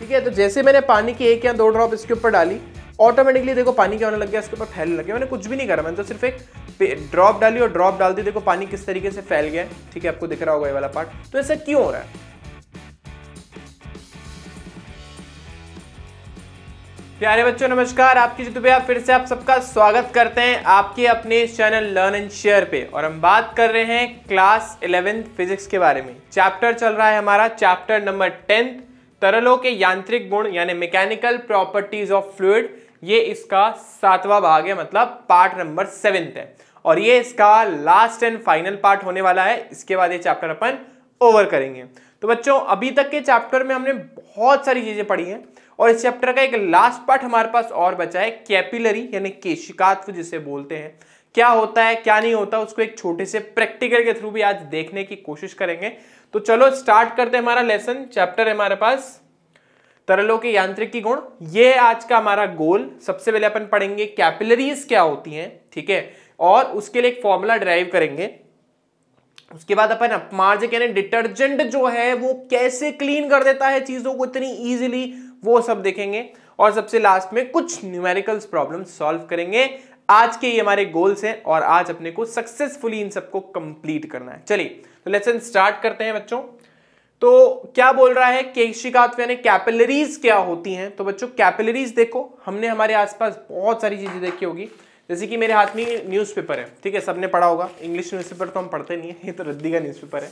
ठीक है तो जैसे मैंने पानी की एक या दो ड्रॉप इसके ऊपर डाली ऑटोमेटिकली देखो पानी क्या होने लग गया इसके ऊपर फैलने लग गया मैंने कुछ भी नहीं करा मैंने तो सिर्फ एक ड्रॉप डाली और ड्रॉप डाल दी देखो पानी किस तरीके से फैल गया ठीक है आपको दिख रहा होगा ये वाला पार्ट तो ऐसा क्यों हो रहा है प्यारे बच्चों नमस्कार आपकी जितु भैया फिर से आप सबका स्वागत करते हैं आपके अपने चैनल लर्न एंड शेयर पे और हम बात कर रहे हैं क्लास इलेवेंथ फिजिक्स के बारे में चैप्टर चल रहा है हमारा चैप्टर नंबर टेंथ तरलों के यांत्रिक गुण यानी मैकेनिकल प्रॉपर्टीज ऑफ फ्लूड ये इसका सातवां भाग है मतलब पार्ट नंबर सेवेंथ है और ये इसका लास्ट एंड फाइनल पार्ट होने वाला है इसके बाद ये चैप्टर अपन ओवर करेंगे तो बच्चों अभी तक के चैप्टर में हमने बहुत सारी चीज़ें पढ़ी हैं और इस चैप्टर का एक लास्ट पार्ट हमारे पास और बचा है कैपिलरी यानी केशिकात्व जिसे बोलते हैं क्या होता है क्या नहीं होता उसको एक छोटे से प्रैक्टिकल के थ्रू भी आज देखने की कोशिश करेंगे तो चलो स्टार्ट करते हैं हमारा लेसन चैप्टर है हमारे पास तरलों के यांत्रिकी गुण ये आज का हमारा गोल सबसे पहले अपन पढ़ेंगे कैपिलरीज क्या होती हैं ठीक है और उसके लिए एक फॉर्मूला ड्राइव करेंगे उसके बाद अपन अपमार्जक यानी डिटर्जेंट जो है वो कैसे क्लीन कर देता है चीज़ों को इतनी ईजिली वो सब देखेंगे और सबसे लास्ट में कुछ न्यूमेरिकल्स प्रॉब्लम सॉल्व करेंगे आज के ये हमारे गोल्स हैं और आज अपने को सक्सेसफुली इन सबको कंप्लीट करना है चलिए तो लेसन स्टार्ट करते हैं बच्चों तो क्या बोल रहा है केशिकात्व यानी कैपिलरीज क्या होती हैं तो बच्चों कैपिलरीज देखो हमने हमारे आसपास बहुत सारी चीज़ें देखी होगी जैसे कि मेरे हाथ में न्यूज़पेपर है ठीक है सबने पढ़ा होगा इंग्लिश न्यूज़पेपर तो हम पढ़ते नहीं है ये तो रद्दी का न्यूज़पेपर है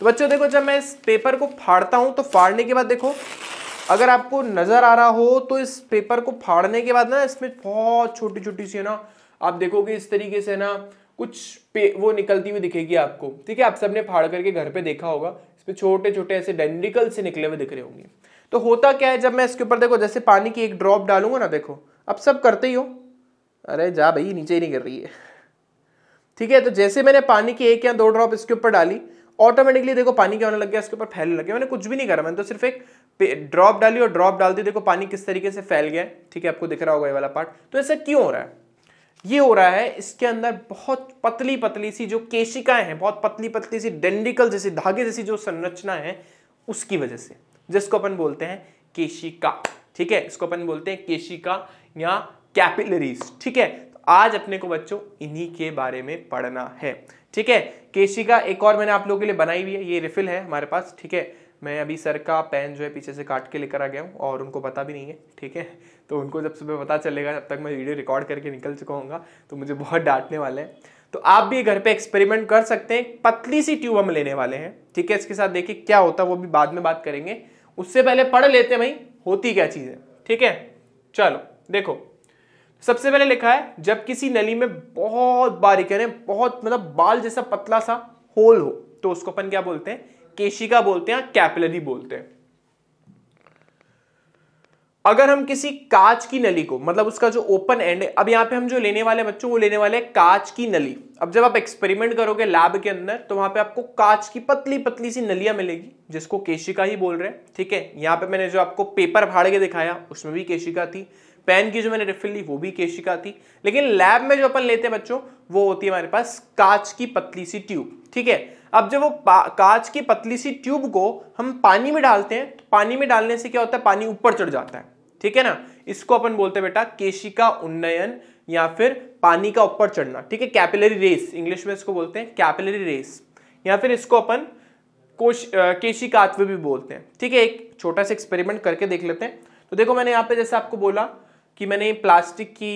तो बच्चों देखो जब मैं इस पेपर को फाड़ता हूँ तो फाड़ने के बाद देखो अगर आपको नज़र आ रहा हो तो इस पेपर को फाड़ने के बाद ना इसमें बहुत छोटी छोटी सी है ना आप देखोगे इस तरीके से ना कुछ पे वो निकलती हुई दिखेगी आपको ठीक है आप सबने फाड़ करके घर पे देखा होगा इसमें छोटे छोटे ऐसे डेंडिकल से निकले हुए दिख रहे होंगे तो होता क्या है जब मैं इसके ऊपर देखो जैसे पानी की एक ड्रॉप डालूंगा ना देखो अब सब करते ही हो अरे जा भाई नीचे ही नहीं कर रही है ठीक है तो जैसे मैंने पानी की एक या दो ड्रॉप इसके ऊपर डाली ऑटोमेटिकली देखो पानी क्या होने लग गया इसके ऊपर फैलने लग गया मैंने कुछ भी नहीं करा मैंने तो सिर्फ एक ड्रॉप डाली और ड्रॉप डालती देखो पानी किस तरीके से फैल गया ठीक है आपको दिख रहा होगा ये वाला पार्ट तो ऐसा क्यों हो रहा है ये हो रहा है इसके अंदर बहुत पतली पतली सी जो केशिकाएं हैं बहुत पतली पतली सी डेंडिकल जैसी धागे जैसी जो संरचना है उसकी वजह से जिसको अपन बोलते हैं केशिका ठीक है इसको अपन बोलते हैं केशिका या कैपिलरीज ठीक है तो आज अपने को बच्चों इन्हीं के बारे में पढ़ना है ठीक है केशिका एक और मैंने आप लोगों के लिए बनाई हुई है ये रिफिल है हमारे पास ठीक है मैं अभी सर का पेन जो है पीछे से काट के लेकर आ गया हूँ और उनको पता भी नहीं है ठीक है तो उनको जब सुबह पता चलेगा जब तक मैं वीडियो रिकॉर्ड करके निकल चुका हूँ तो मुझे बहुत डांटने वाले हैं तो आप भी घर पे एक्सपेरिमेंट कर सकते हैं पतली सी ट्यूब हम लेने वाले हैं ठीक है इसके साथ देखिए क्या होता है वो भी बाद में बात करेंगे उससे पहले पढ़ लेते हैं भाई होती क्या चीज़ है ठीक है चलो देखो सबसे पहले लिखा है जब किसी नली में बहुत बारीक है बहुत मतलब बाल जैसा पतला सा होल हो तो उसको अपन क्या बोलते हैं केशिका बोलते हैं कैपिलरी बोलते हैं अगर हम किसी कांच की नली को मतलब उसका जो ओपन एंड है अब यहाँ पे हम जो लेने वाले बच्चों वो लेने वाले हैं कांच की नली अब जब आप एक्सपेरिमेंट करोगे लैब के अंदर तो वहां पे आपको कांच की पतली पतली सी नलियां मिलेगी जिसको केशिका ही बोल रहे हैं ठीक है यहाँ पे मैंने जो आपको पेपर फाड़ के दिखाया उसमें भी केशिका थी पेन की जो मैंने रिफिल ली वो भी केशिका थी लेकिन लैब में जो अपन लेते हैं बच्चों वो होती है हमारे पास कांच की पतली सी ट्यूब ठीक है अब जब वो कांच की पतली सी ट्यूब को हम पानी में डालते हैं तो पानी में डालने से क्या होता है पानी ऊपर चढ़ जाता है ठीक है ना इसको अपन बोलते हैं बेटा केशिका उन्नयन या फिर पानी का ऊपर चढ़ना ठीक है कैपिलरी रेस इंग्लिश में इसको बोलते हैं कैपिलरी रेस या फिर इसको अपन कोश केशिकात्व भी बोलते हैं ठीक है एक छोटा सा एक्सपेरिमेंट करके देख लेते हैं तो देखो मैंने यहाँ पे जैसे आपको बोला कि मैंने प्लास्टिक की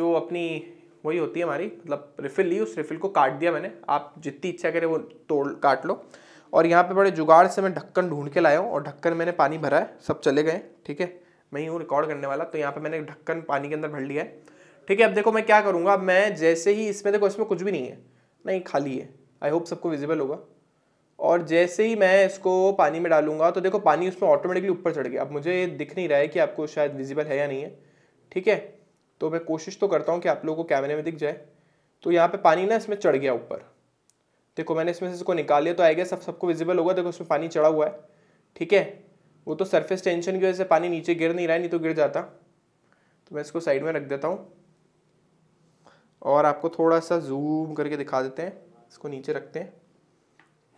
जो अपनी वही होती है हमारी मतलब रिफिल ली उस रिफिल को काट दिया मैंने आप जितनी इच्छा करें वो तोड़ काट लो और यहाँ पे बड़े जुगाड़ से मैं ढक्कन ढूंढ के लाया हूँ और ढक्कन मैंने पानी भरा है सब चले गए ठीक है मैं ही हूँ रिकॉर्ड करने वाला तो यहाँ पे मैंने ढक्कन पानी के अंदर भर लिया है ठीक है अब देखो मैं क्या करूँगा अब मैं जैसे ही इसमें देखो इसमें कुछ भी नहीं है नहीं खाली है आई होप सबको विजिबल होगा और जैसे ही मैं इसको पानी में डालूंगा तो देखो पानी उसमें ऑटोमेटिकली ऊपर चढ़ गया अब मुझे दिख नहीं रहा है कि आपको शायद विजिबल है या नहीं है ठीक है तो मैं कोशिश तो करता हूँ कि आप लोगों को कैमरे में दिख जाए तो यहाँ पे पानी ना इसमें चढ़ गया ऊपर देखो मैंने इसमें से इसको निकाल लिया तो आएगा सब सबको विजिबल होगा देखो उसमें पानी चढ़ा हुआ है ठीक है वो तो सरफेस टेंशन की वजह से पानी नीचे गिर नहीं रहा है नहीं तो गिर जाता तो मैं इसको साइड में रख देता हूँ और आपको थोड़ा सा जूम करके दिखा देते हैं इसको नीचे रखते हैं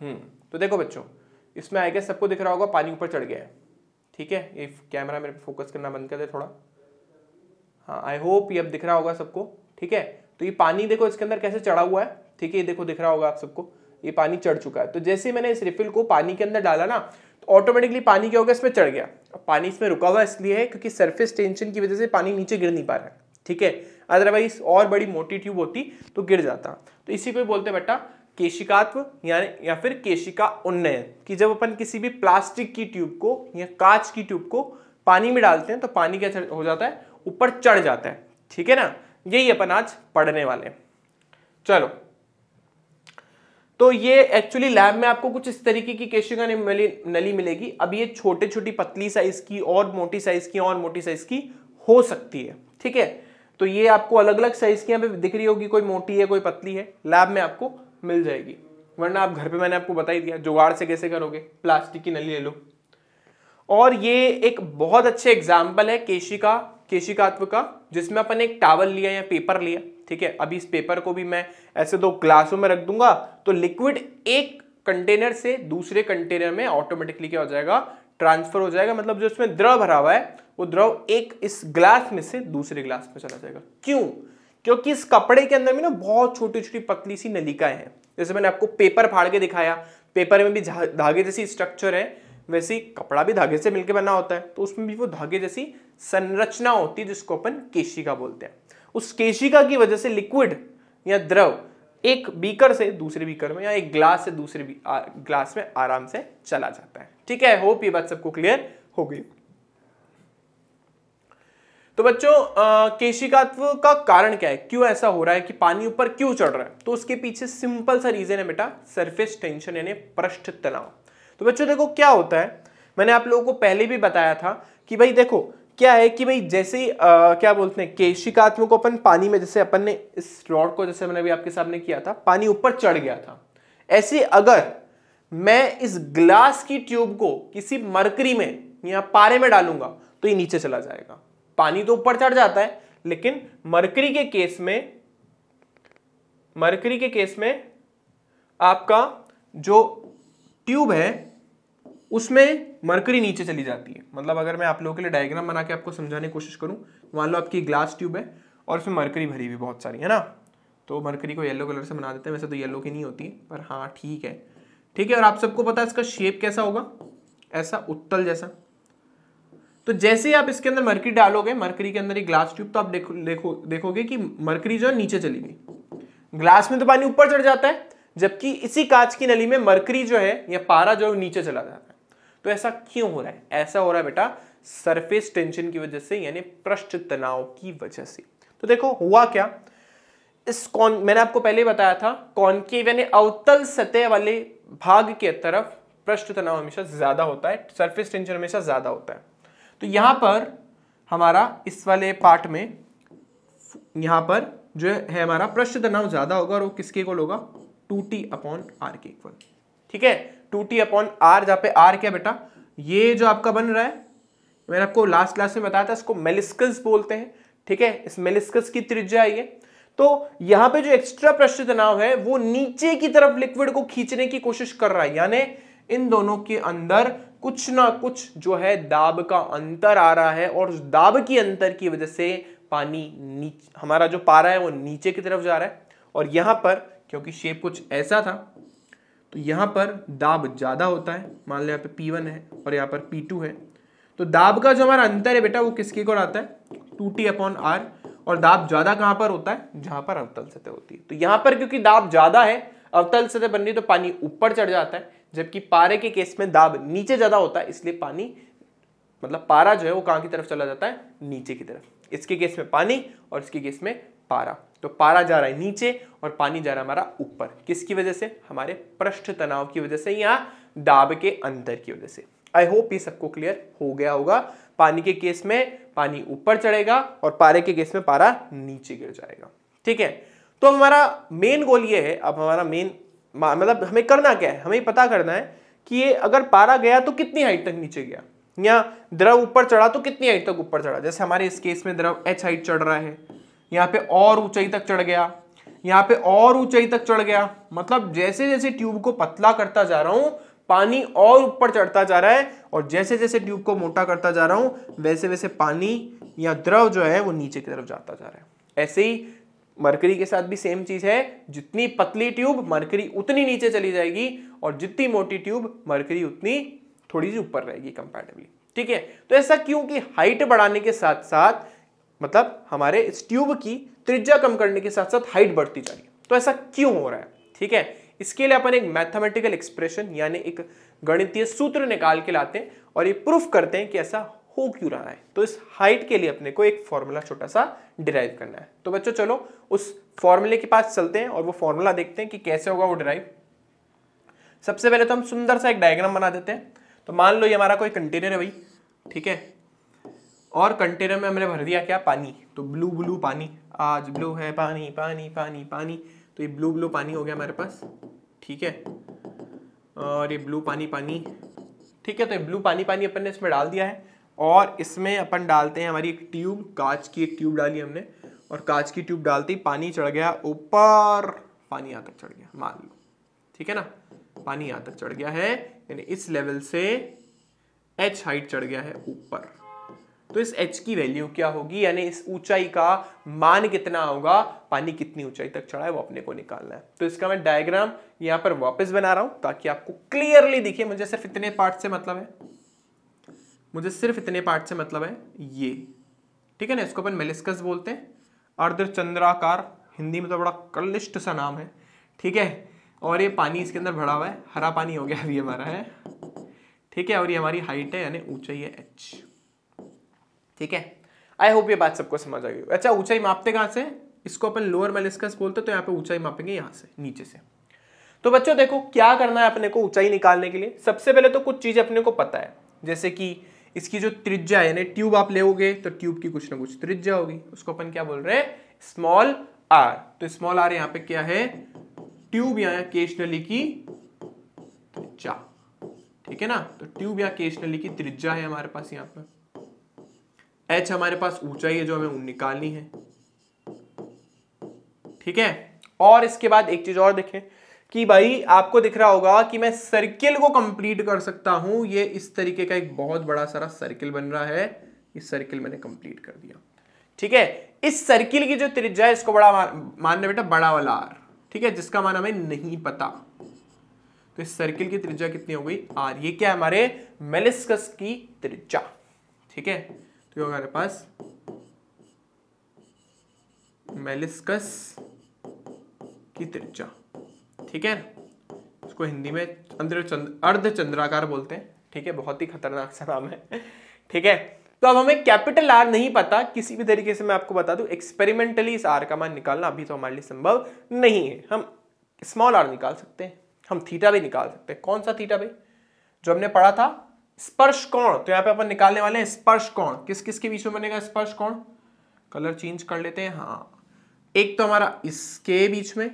हम्म, तो देखो बच्चों इसमें आएगा सबको दिख रहा होगा पानी ऊपर चढ़ गया है ठीक है ये कैमरा मेरे पे फोकस करना बंद कर दे थोड़ा हाँ आई होप ये अब दिख रहा होगा सबको ठीक है तो ये पानी देखो इसके अंदर कैसे चढ़ा हुआ है ठीक है ये देखो दिख रहा होगा आप सबको ये पानी चढ़ चुका है तो जैसे मैंने इस रिफिल को पानी के अंदर डाला ना तो ऑटोमेटिकली पानी क्या हो गया इसमें चढ़ गया अब पानी इसमें रुका हुआ इसलिए है क्योंकि सर्फेस टेंशन की वजह से पानी नीचे गिर नहीं पा रहा है ठीक है अदरवाइज और बड़ी मोटी ट्यूब होती तो गिर जाता तो इसी को बोलते हैं बेटा केशिकात्व यानी या फिर केशिका उन्नयन कि जब अपन किसी भी प्लास्टिक की ट्यूब को या कांच की ट्यूब को पानी में डालते हैं तो पानी क्या हो जाता है ऊपर चढ़ जाता है ठीक है ना यही अपन आज पढ़ने वाले चलो तो ये एक्चुअली लैब में आपको कुछ इस तरीके की केशिका नली, मिलेगी अब ये छोटे छोटी पतली साइज की और मोटी साइज की और मोटी साइज की हो सकती है ठीक है तो ये आपको अलग अलग साइज की यहां पे दिख रही होगी कोई मोटी है कोई पतली है लैब में आपको मिल जाएगी वरना आप घर पे मैंने आपको बता ही दिया जुगाड़ से कैसे करोगे प्लास्टिक की नली ले लो और ये एक बहुत अच्छे एग्जाम्पल है केशिका केशिकात्व का जिसमें अपन एक टावल लिया या पेपर लिया ठीक है अभी इस पेपर को भी मैं ऐसे दो ग्लासों में रख दूंगा तो लिक्विड एक कंटेनर से दूसरे कंटेनर में ऑटोमेटिकली क्या हो जाएगा ट्रांसफर हो जाएगा मतलब जो इसमें द्रव भरा हुआ है वो द्रव एक इस ग्लास में से दूसरे ग्लास में चला जाएगा क्यों क्योंकि इस कपड़े के अंदर में ना बहुत छोटी छोटी पतली सी नलिकाएं हैं जैसे मैंने आपको पेपर फाड़ के दिखाया पेपर में भी धागे जैसी स्ट्रक्चर है वैसे ही कपड़ा भी धागे से मिलकर बना होता है तो उसमें भी वो धागे जैसी संरचना होती है जिसको अपन केशिका बोलते हैं उस केशिका की वजह से लिक्विड या द्रव एक बीकर से दूसरे बीकर में या एक ग्लास से दूसरे ग्लास में आराम से चला जाता है ठीक है होप ये बात सबको क्लियर हो गई तो बच्चों केशिकात्व का कारण क्या है क्यों ऐसा हो रहा है कि पानी ऊपर क्यों चढ़ रहा है तो उसके पीछे सिंपल सा रीजन है बेटा सरफेस टेंशन यानी पृष्ठ तनाव तो बच्चों देखो क्या होता है मैंने आप लोगों को पहले भी बताया था कि भाई देखो क्या है कि भाई जैसे आ, क्या बोलते हैं केशिकात्मक को अपन पानी में जैसे अपन ने इस रॉड को जैसे मैंने अभी आपके सामने किया था पानी ऊपर चढ़ गया था ऐसे अगर मैं इस ग्लास की ट्यूब को किसी मरकरी में या पारे में डालूंगा तो ये नीचे चला जाएगा पानी तो ऊपर चढ़ जाता है लेकिन मरकरी के केस में मरकरी के केस में आपका जो ट्यूब है उसमें मरकरी नीचे चली जाती है मतलब अगर मैं आप लोगों के लिए डायग्राम बना के आपको समझाने की कोशिश करूँ मान लो आपकी ग्लास ट्यूब है और उसमें मरकरी भरी हुई बहुत सारी है ना तो मरकरी को येलो कलर से बना देते हैं वैसे तो येलो की नहीं होती पर हाँ ठीक है ठीक है और आप सबको पता है इसका शेप कैसा होगा ऐसा उत्तल जैसा तो जैसे ही आप इसके अंदर मरकरी डालोगे मरकरी के अंदर एक ग्लास ट्यूब तो आप देखो देखो देखोगे कि मरकरी जो है नीचे चली गई ग्लास में तो पानी ऊपर चढ़ जाता है जबकि इसी कांच की नली में मरकरी जो है या पारा जो है नीचे चला जाता है तो ऐसा क्यों हो रहा है ऐसा हो रहा है बेटा सरफेस टेंशन की वजह से यानी पृष्ठ तनाव की वजह से तो देखो हुआ क्या इस कौन मैंने आपको पहले बताया था कॉनकेव यानी अवतल सतह वाले भाग के तरफ पृष्ठ तनाव हमेशा ज्यादा होता है सरफेस टेंशन हमेशा ज्यादा होता है तो यहां पर हमारा इस वाले पार्ट में यहां पर जो है हमारा पृष्ठ तनाव ज्यादा होगा और वो किसके इक्वल होगा टू टी अपॉन आर के इक्वल ठीक है टू टी अपॉन आर जहाँ पे आर क्या बेटा ये जो आपका बन रहा है मैंने आपको लास्ट क्लास में बताया था इसको मेलिस्कस बोलते हैं ठीक है इस मेलिस्कस की त्रिज्या है ये तो यहाँ पे जो एक्स्ट्रा प्रश्न तनाव है वो नीचे की तरफ लिक्विड को खींचने की कोशिश कर रहा है यानी इन दोनों के अंदर कुछ ना कुछ जो है दाब का अंतर आ रहा है और उस दाब की अंतर की वजह से पानी हमारा जो पारा है वो नीचे की तरफ जा रहा है और यहाँ पर क्योंकि शेप कुछ ऐसा था तो यहाँ पर दाब ज़्यादा होता है मान लो यहाँ पे P1 है और यहाँ पर P2 है तो दाब का जो हमारा अंतर है बेटा वो किसके को आता है टू टी अपॉन आर और दाब ज़्यादा कहाँ पर होता है जहाँ पर अवतल सतह होती है तो यहाँ पर क्योंकि दाब ज़्यादा है अवतल सतह बन रही तो पानी ऊपर चढ़ जाता है जबकि पारे के केस में दाब नीचे ज़्यादा होता है इसलिए पानी मतलब पारा जो है वो कहाँ की तरफ चला जाता है नीचे की तरफ इसके केस में पानी और इसके केस में पारा तो पारा जा रहा है नीचे और पानी जा रहा है हमारा ऊपर किसकी वजह से हमारे पृष्ठ तनाव की वजह से या दाब के अंतर की वजह से आई होप ये सबको क्लियर हो गया होगा पानी के केस में पानी ऊपर चढ़ेगा और पारे के केस में पारा नीचे गिर जाएगा ठीक है तो हमारा मेन गोल ये है अब हमारा मेन मतलब हमें करना क्या है हमें पता करना है कि ये अगर पारा गया तो कितनी हाइट तक नीचे गया या द्रव ऊपर चढ़ा तो कितनी हाइट तक ऊपर चढ़ा जैसे हमारे इस केस में द्रव एच हाइट चढ़ रहा है यहाँ पे और ऊंचाई तक चढ़ गया यहाँ पे और ऊंचाई तक चढ़ गया मतलब जैसे जैसे ट्यूब को पतला करता जा रहा हूं पानी और ऊपर चढ़ता जा रहा है और जैसे जैसे ट्यूब को मोटा करता जा रहा हूं वैसे वैसे पानी या द्रव जो है वो नीचे की तरफ जाता जा रहा है ऐसे ही मरकरी के साथ भी सेम चीज है जितनी पतली ट्यूब मरकरी उतनी नीचे चली जाएगी और जितनी मोटी ट्यूब मरकरी उतनी थोड़ी सी ऊपर रहेगी कंपेरेटिवली ठीक है तो ऐसा क्योंकि हाइट बढ़ाने के साथ साथ मतलब हमारे इस ट्यूब की त्रिज्या कम करने के साथ साथ हाइट बढ़ती जा रही है तो ऐसा क्यों हो रहा है ठीक है इसके लिए अपन एक मैथमेटिकल एक्सप्रेशन यानी एक गणितीय सूत्र निकाल के लाते हैं और ये प्रूफ करते हैं कि ऐसा हो क्यों रहा है तो इस हाइट के लिए अपने को एक फॉर्मूला छोटा सा डिराइव करना है तो बच्चों चलो उस फॉर्मूले के पास चलते हैं और वो फॉर्मूला देखते हैं कि कैसे होगा वो डिराइव सबसे पहले तो हम सुंदर सा एक डायग्राम बना देते हैं तो मान लो ये हमारा कोई कंटेनर है भाई ठीक है और कंटेनर में हमने भर दिया क्या पानी तो ब्लू ब्लू पानी आज ब्लू है पानी पानी पानी पानी तो ये ब्लू ब्लू पानी हो गया हमारे पास ठीक है और ये ब्लू पानी पानी ठीक है तो ये ब्लू पानी पानी अपन ने इसमें डाल दिया है और इसमें अपन डालते हैं हमारी एक ट्यूब कांच की एक ट्यूब डाली हमने और कांच की ट्यूब डालते ही पानी चढ़ गया ऊपर पानी यहाँ तक चढ़ गया मान लो ठीक है ना पानी यहाँ तक चढ़ गया है यानी इस लेवल से एच हाइट चढ़ गया है ऊपर तो इस एच की वैल्यू क्या होगी यानी इस ऊंचाई का मान कितना होगा पानी कितनी ऊंचाई तक चढ़ा है वो अपने को निकालना है तो इसका मैं डायग्राम यहाँ पर वापस बना रहा हूं ताकि आपको क्लियरली दिखे मुझे सिर्फ इतने पार्ट से मतलब है मुझे सिर्फ इतने पार्ट से मतलब है ये ठीक है ना इसको अपन मेलिस्कस बोलते हैं अर्ध चंद्राकार हिंदी में तो बड़ा कलिष्ट सा नाम है ठीक है और ये पानी इसके अंदर भरा हुआ है हरा पानी हो गया अभी हमारा है ठीक है और ये हमारी हाइट है यानी ऊंचाई है एच ठीक है आई होप ये बात सबको समझ आ गई अच्छा ऊंचाई मापते कहाँ से इसको अपन लोअर मेलिस्कस बोलते तो यहाँ पे ऊंचाई मापेंगे यहाँ से नीचे से तो बच्चों देखो क्या करना है अपने को ऊंचाई निकालने के लिए सबसे पहले तो कुछ चीज़ अपने को पता है जैसे कि इसकी जो त्रिज्या है यानी ट्यूब आप लेोगे तो ट्यूब की कुछ ना कुछ त्रिज्या होगी उसको अपन क्या बोल रहे हैं स्मॉल आर तो स्मॉल आर यहाँ पे क्या है ट्यूब यहाँ केशनली की त्रिज्या ठीक है ना तो ट्यूब या केशनली की त्रिज्या है हमारे पास यहाँ पर एच हमारे पास ऊंचाई है जो हमें निकालनी है ठीक है और इसके बाद एक चीज और देखें कि भाई आपको दिख रहा होगा कि मैं सर्किल को कंप्लीट कर सकता हूं ये इस तरीके का एक बहुत बड़ा सारा सर्किल बन रहा है इस सर्किल मैंने कंप्लीट कर दिया ठीक है इस सर्किल की जो त्रिज्या है इसको बड़ा मानना बेटा बड़ा वाला आर ठीक है जिसका मान हमें नहीं पता तो इस सर्किल की त्रिज्या कितनी हो गई आर ये क्या है हमारे मेलिस्कस की त्रिज्या ठीक है तो हमारे पास मेलिस्कस की त्रिज्या ठीक है इसको हिंदी में चंद्र अर्ध चंद्राकार बोलते हैं ठीक है बहुत ही खतरनाक सा नाम है ठीक है तो अब हमें कैपिटल आर नहीं पता किसी भी तरीके से मैं आपको बता दूं एक्सपेरिमेंटली इस आर का मान निकालना अभी तो हमारे लिए संभव नहीं है हम स्मॉल आर निकाल सकते हैं हम थीटा भी निकाल सकते हैं कौन सा थीटा भाई जो हमने पढ़ा था स्पर्श कोण तो यहाँ पे अपन निकालने वाले हैं स्पर्श कोण किस किस के बीच में बनेगा स्पर्श कोण कलर चेंज कर लेते हैं हाँ एक तो हमारा इसके बीच में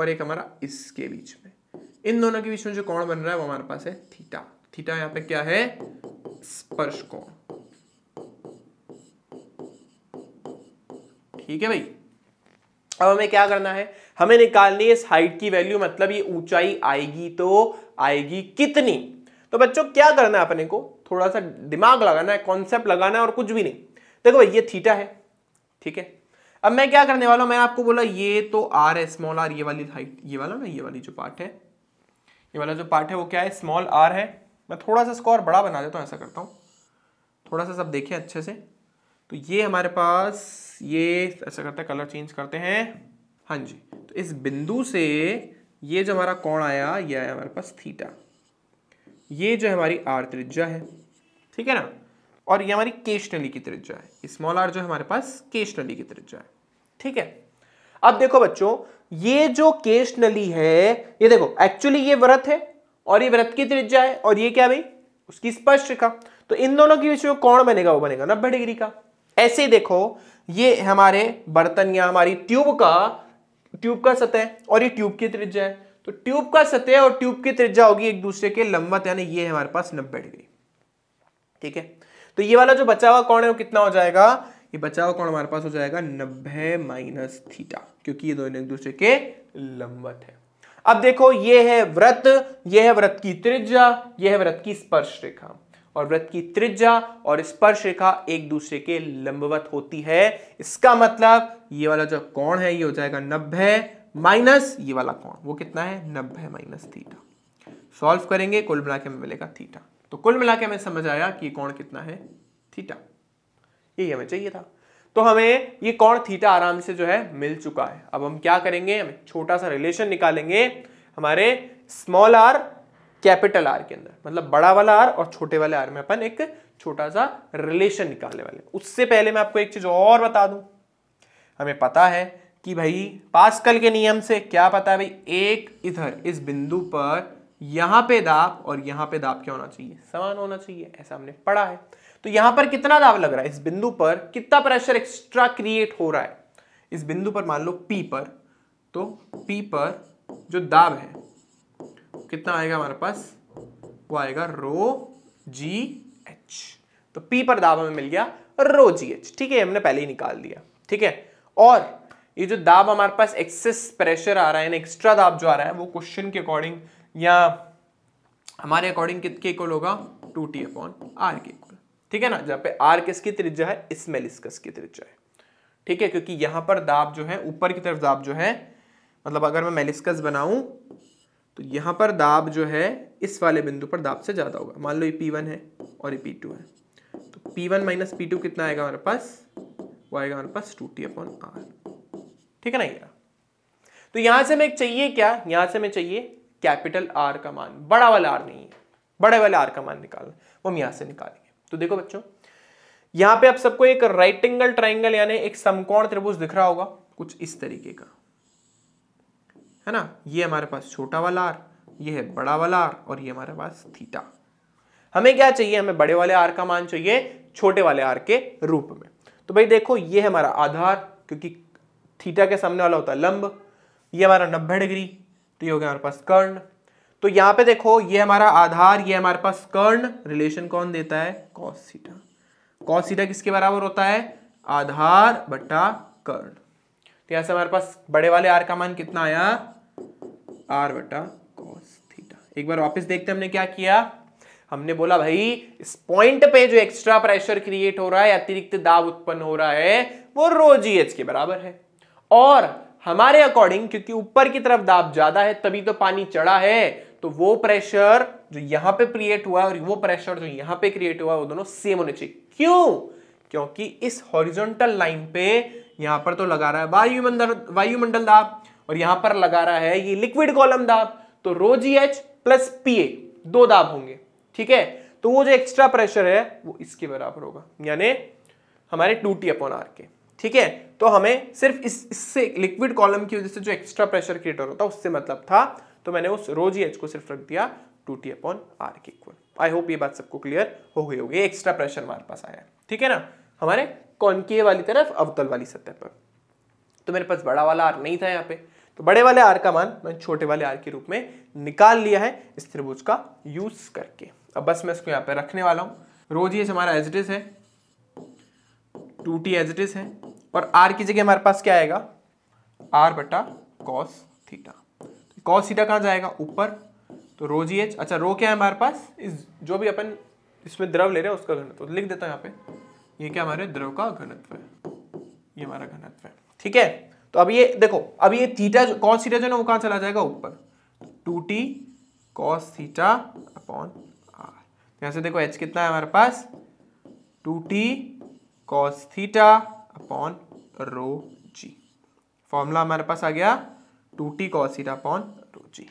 और एक हमारा इसके बीच में इन दोनों के बीच में जो कोण बन रहा है वो हमारे पास है थीटा थीटा यहाँ पे क्या है स्पर्श कोण ठीक है भाई अब हमें क्या करना है हमें निकालनी है इस हाइट की वैल्यू मतलब ये ऊंचाई आएगी तो आएगी कितनी तो बच्चों क्या करना है अपने को थोड़ा सा दिमाग लगाना है कॉन्सेप्ट लगाना है और कुछ भी नहीं देखो भाई ये थीटा है ठीक है अब मैं क्या करने वाला हूँ मैं आपको बोला ये तो आर है स्मॉल आर ये वाली हाइट ये वाला ना ये वाली जो पार्ट है ये वाला जो पार्ट है वो क्या है स्मॉल आर है मैं थोड़ा सा इसको और बड़ा बना देता हूँ ऐसा करता हूँ थोड़ा सा सब देखें अच्छे से तो ये हमारे पास ये ऐसा करते हैं कलर चेंज करते हैं हाँ जी तो इस बिंदु से ये जो हमारा कोण आया ये आया हमारे पास थीटा ये जो है हमारी आर त्रिज्या है ठीक है ना और ये हमारी केश नली की त्रिज्या है स्मॉल आर जो है हमारे पास केश नली की त्रिज्या है ठीक है अब देखो बच्चों ये जो केश नली है ये देखो एक्चुअली ये व्रत है और ये व्रत की त्रिज्या है और ये क्या भाई उसकी स्पर्श रेखा तो इन दोनों के बीच में कौन बनेगा वो बनेगा नब्बे डिग्री का ऐसे देखो ये हमारे बर्तन या हमारी ट्यूब का ट्यूब का सतह और ये ट्यूब की त्रिज्या है तो ट्यूब का सतह और ट्यूब की त्रिज्या होगी एक दूसरे के लंबत यानी ये हमारे पास नब्बे डिग्री ठीक है तो ये वाला जो बचा हुआ कौन है वो कितना हो जाएगा ये बचा हुआ कौन हमारे पास हो जाएगा नब्बे माइनस थीटा क्योंकि ये दोनों एक दूसरे के लंबत है अब देखो ये है व्रत ये है व्रत की त्रिज्या ये है व्रत की स्पर्श रेखा और व्रत की त्रिज्या और स्पर्श रेखा एक दूसरे के लंबवत होती है इसका मतलब ये वाला जो कोण है ये हो जाएगा नब्बे माइनस ये वाला कौन वो कितना है नब्बे माइनस थीटा सॉल्व करेंगे कुल मिला के मिलेगा थीटा तो कुल मिला के हमें समझ आया कि कौन कितना है थीटा यही हमें चाहिए था तो हमें ये कौन थीटा आराम से जो है मिल चुका है अब हम क्या करेंगे हमें छोटा सा रिलेशन निकालेंगे हमारे स्मॉल आर कैपिटल आर के अंदर मतलब बड़ा वाला आर और छोटे वाले आर में अपन एक छोटा सा रिलेशन निकालने वाले उससे पहले मैं आपको एक चीज और बता दूं हमें पता है कि भाई पास्कल के नियम से क्या पता है भाई एक इधर इस बिंदु पर यहां पे दाब और यहां पे दाब क्या होना चाहिए समान होना चाहिए ऐसा हमने पढ़ा है तो यहां पर कितना दाब लग रहा है इस बिंदु पर कितना प्रेशर एक्स्ट्रा क्रिएट हो रहा है इस बिंदु पर मान लो पी पर तो पी पर जो दाब है कितना आएगा हमारे पास वो आएगा रो जी एच तो पी पर दाब हमें मिल गया रो जी एच ठीक है हमने पहले ही निकाल दिया ठीक है और ये जो दाब हमारे पास एक्सेस प्रेशर आ रहा है एक्स्ट्रा दाब जो आ रहा है वो क्वेश्चन के अकॉर्डिंग या हमारे अकॉर्डिंग कितके इक्वल होगा टू टी अपॉन आर के इक्वल ठीक है ना जहाँ पे आर किसकी त्रिज्या है इसमें लिस्कस की त्रिज्या है ठीक है क्योंकि यहां पर दाब जो है ऊपर की तरफ दाब जो है मतलब अगर मैं मेलिस्कस बनाऊं तो यहां पर दाब जो है इस वाले बिंदु पर दाब से ज़्यादा होगा मान लो ये P1 है और ये P2 है तो P1 वन माइनस पी कितना आएगा हमारे पास वो आएगा हमारे पास टू टी अपॉन आर ठीक है ना ये तो यहां से हमें चाहिए क्या यहां से हमें चाहिए कैपिटल आर का मान बड़ा वाला आर नहीं है बड़े वाले आर का मान निकालना वो हम यहां से निकालेंगे तो देखो बच्चों यहां पे आप सबको एक राइट एंगल ट्राइंगल यानी एक समकोण त्रिभुज दिख रहा होगा कुछ इस तरीके का है ना ये हमारे पास छोटा वाला आर ये है बड़ा वाला आर और ये हमारे पास थीटा हमें क्या चाहिए हमें बड़े वाले आर का मान चाहिए छोटे वाले आर के रूप में तो भाई देखो ये हमारा आधार क्योंकि थीटा के सामने वाला होता है लंब ये हमारा नब्बे डिग्री तो ये हो गया हमारे पास कर्ण तो यहाँ पे देखो ये हमारा आधार ये हमारे पास कर्ण रिलेशन कौन देता है कॉस सीटा कॉस सीटा किसके बराबर होता है आधार बट्टा कर्ण तो यहाँ से हमारे पास बड़े वाले आर का मान कितना आया आर बटा कॉस थीटा एक बार वापस देखते हमने क्या किया हमने बोला भाई इस पॉइंट पे जो एक्स्ट्रा प्रेशर क्रिएट हो रहा है अतिरिक्त दाब उत्पन्न हो रहा है वो रो जी के बराबर है और हमारे अकॉर्डिंग क्योंकि ऊपर की तरफ दाब ज्यादा है तभी तो पानी चढ़ा है तो वो प्रेशर जो यहां पे क्रिएट हुआ और वो प्रेशर जो यहां पे क्रिएट हुआ वो दोनों सेम होने चाहिए क्यों क्योंकि इस हॉरिजॉन्टल लाइन पे यहां पर तो लगा रहा है वायुमंडल वायुमंडल दाब और यहां पर लगा रहा है ये लिक्विड कॉलम दाब तो rho G H plus P A दो दाब होंगे ठीक है तो वो जो एक्स्ट्रा प्रेशर है वो इसके बराबर होगा यानी हमारे टू टी अपॉन आर के ठीक है तो हमें सिर्फ इस इससे लिक्विड कॉलम की वजह से जो एक्स्ट्रा प्रेशर क्रिएट हो रहा था उससे मतलब था तो मैंने उस रोजी एच को सिर्फ रख दिया टू टी अपॉन आर के इक्वल आई होप ये बात सबको क्लियर हो गई होगी एक्स्ट्रा प्रेशर हमारे पास आया ठीक है ना हमारे कॉन्केव वाली तरफ अवतल वाली सतह पर तो मेरे पास बड़ा वाला आर नहीं था यहाँ पे तो बड़े वाले आर का मान मैंने छोटे वाले आर के रूप में निकाल लिया है इस त्रिभुज का यूज करके अब बस मैं इसको यहाँ पे रखने वाला हूँ रोजी एच हमारा एज है टू टी एज है और आर की जगह हमारे पास क्या आएगा आर बटा कॉस थीटा कॉस थीटा कहाँ जाएगा ऊपर तो रो जी एच अच्छा रो क्या है हमारे पास इस जो भी अपन इसमें द्रव ले रहे हैं उसका घनत्व तो लिख देता हूँ यहाँ पे ये क्या हमारे द्रव का घनत्व है ये हमारा घनत्व है ठीक है तो अब ये देखो अब ये थीटा कॉस थीटा जो है ना वो कहाँ चला जाएगा ऊपर two T cos theta upon R यहाँ से देखो एच कितना है हमारे पास two T cos theta upon rho G formula हमारे पास आ गया two T cos theta upon rho G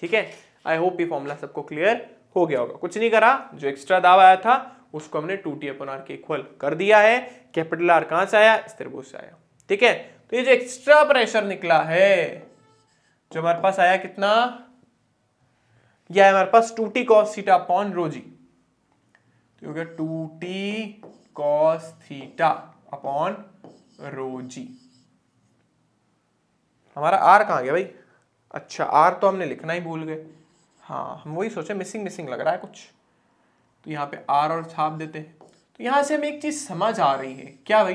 ठीक है आई होप ये फॉर्मूला सबको क्लियर हो गया होगा कुछ नहीं करा जो एक्स्ट्रा दावा आया था उसको हमने टू टी अपन आर के इक्वल कर दिया है कैपिटल आर कहां से आया इस त्रिभुज से आया ठीक है तो ये जो एक्स्ट्रा प्रेशर निकला है जो हमारे पास आया कितना यह हमारे पास two T cos theta upon rho G तो two T cos theta upon rho G हमारा आर कहाँ गया भाई अच्छा आर तो हमने लिखना ही भूल गए हाँ हम वही सोचे मिसिंग मिसिंग लग रहा है कुछ तो यहाँ पे आर और छाप देते हैं तो यहाँ से हमें एक चीज़ समझ आ रही है क्या भाई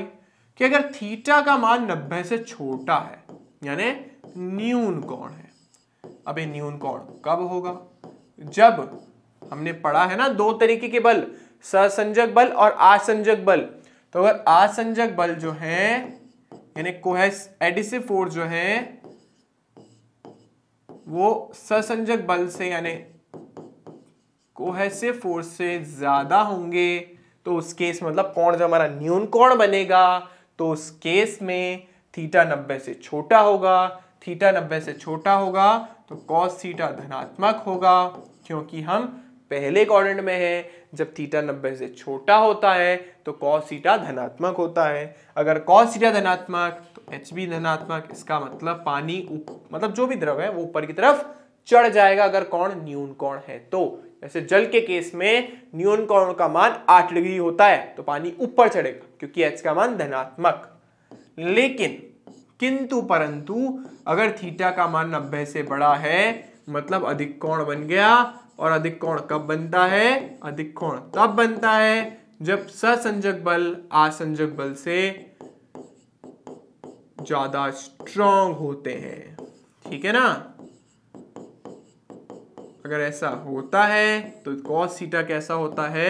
कि अगर थीटा का मान नब्बे से छोटा है यानी न्यून कौन है अब ये न्यून कौन कब होगा जब हमने पढ़ा है ना दो तरीके के बल ससंजक बल और आसंजक बल तो अगर आसंजक बल जो है यानी कोहेस एडिसिव फोर्स जो है वो ससंजक बल से यानी कोहेसिव फोर्स से ज्यादा होंगे तो उस केस में मतलब कौन जो हमारा न्यून कौन बनेगा तो उस केस में थीटा नब्बे से छोटा होगा थीटा नब्बे से छोटा होगा तो कॉस थीटा धनात्मक होगा क्योंकि हम पहले क्वाड्रेंट में है जब थीटा नब्बे से छोटा होता है तो कॉस थीटा धनात्मक होता है अगर कॉस थीटा धनात्मक तो एच बी धनात्मक इसका मतलब पानी उप, मतलब जो भी द्रव है वो ऊपर की तरफ चढ़ जाएगा अगर कौन न्यून कौन है तो जैसे जल के केस में न्यून कौन का मान आठ डिग्री होता है तो पानी ऊपर चढ़ेगा क्योंकि एच का मान धनात्मक लेकिन किंतु परंतु अगर थीटा का मान नब्बे से बड़ा है मतलब अधिक कौन बन गया और अधिक कोण कब बनता है अधिक कोण तब बनता है जब ससंजक बल आसंजक बल से ज्यादा स्ट्रांग होते हैं ठीक है ना अगर ऐसा होता है तो कॉस सीटा कैसा होता है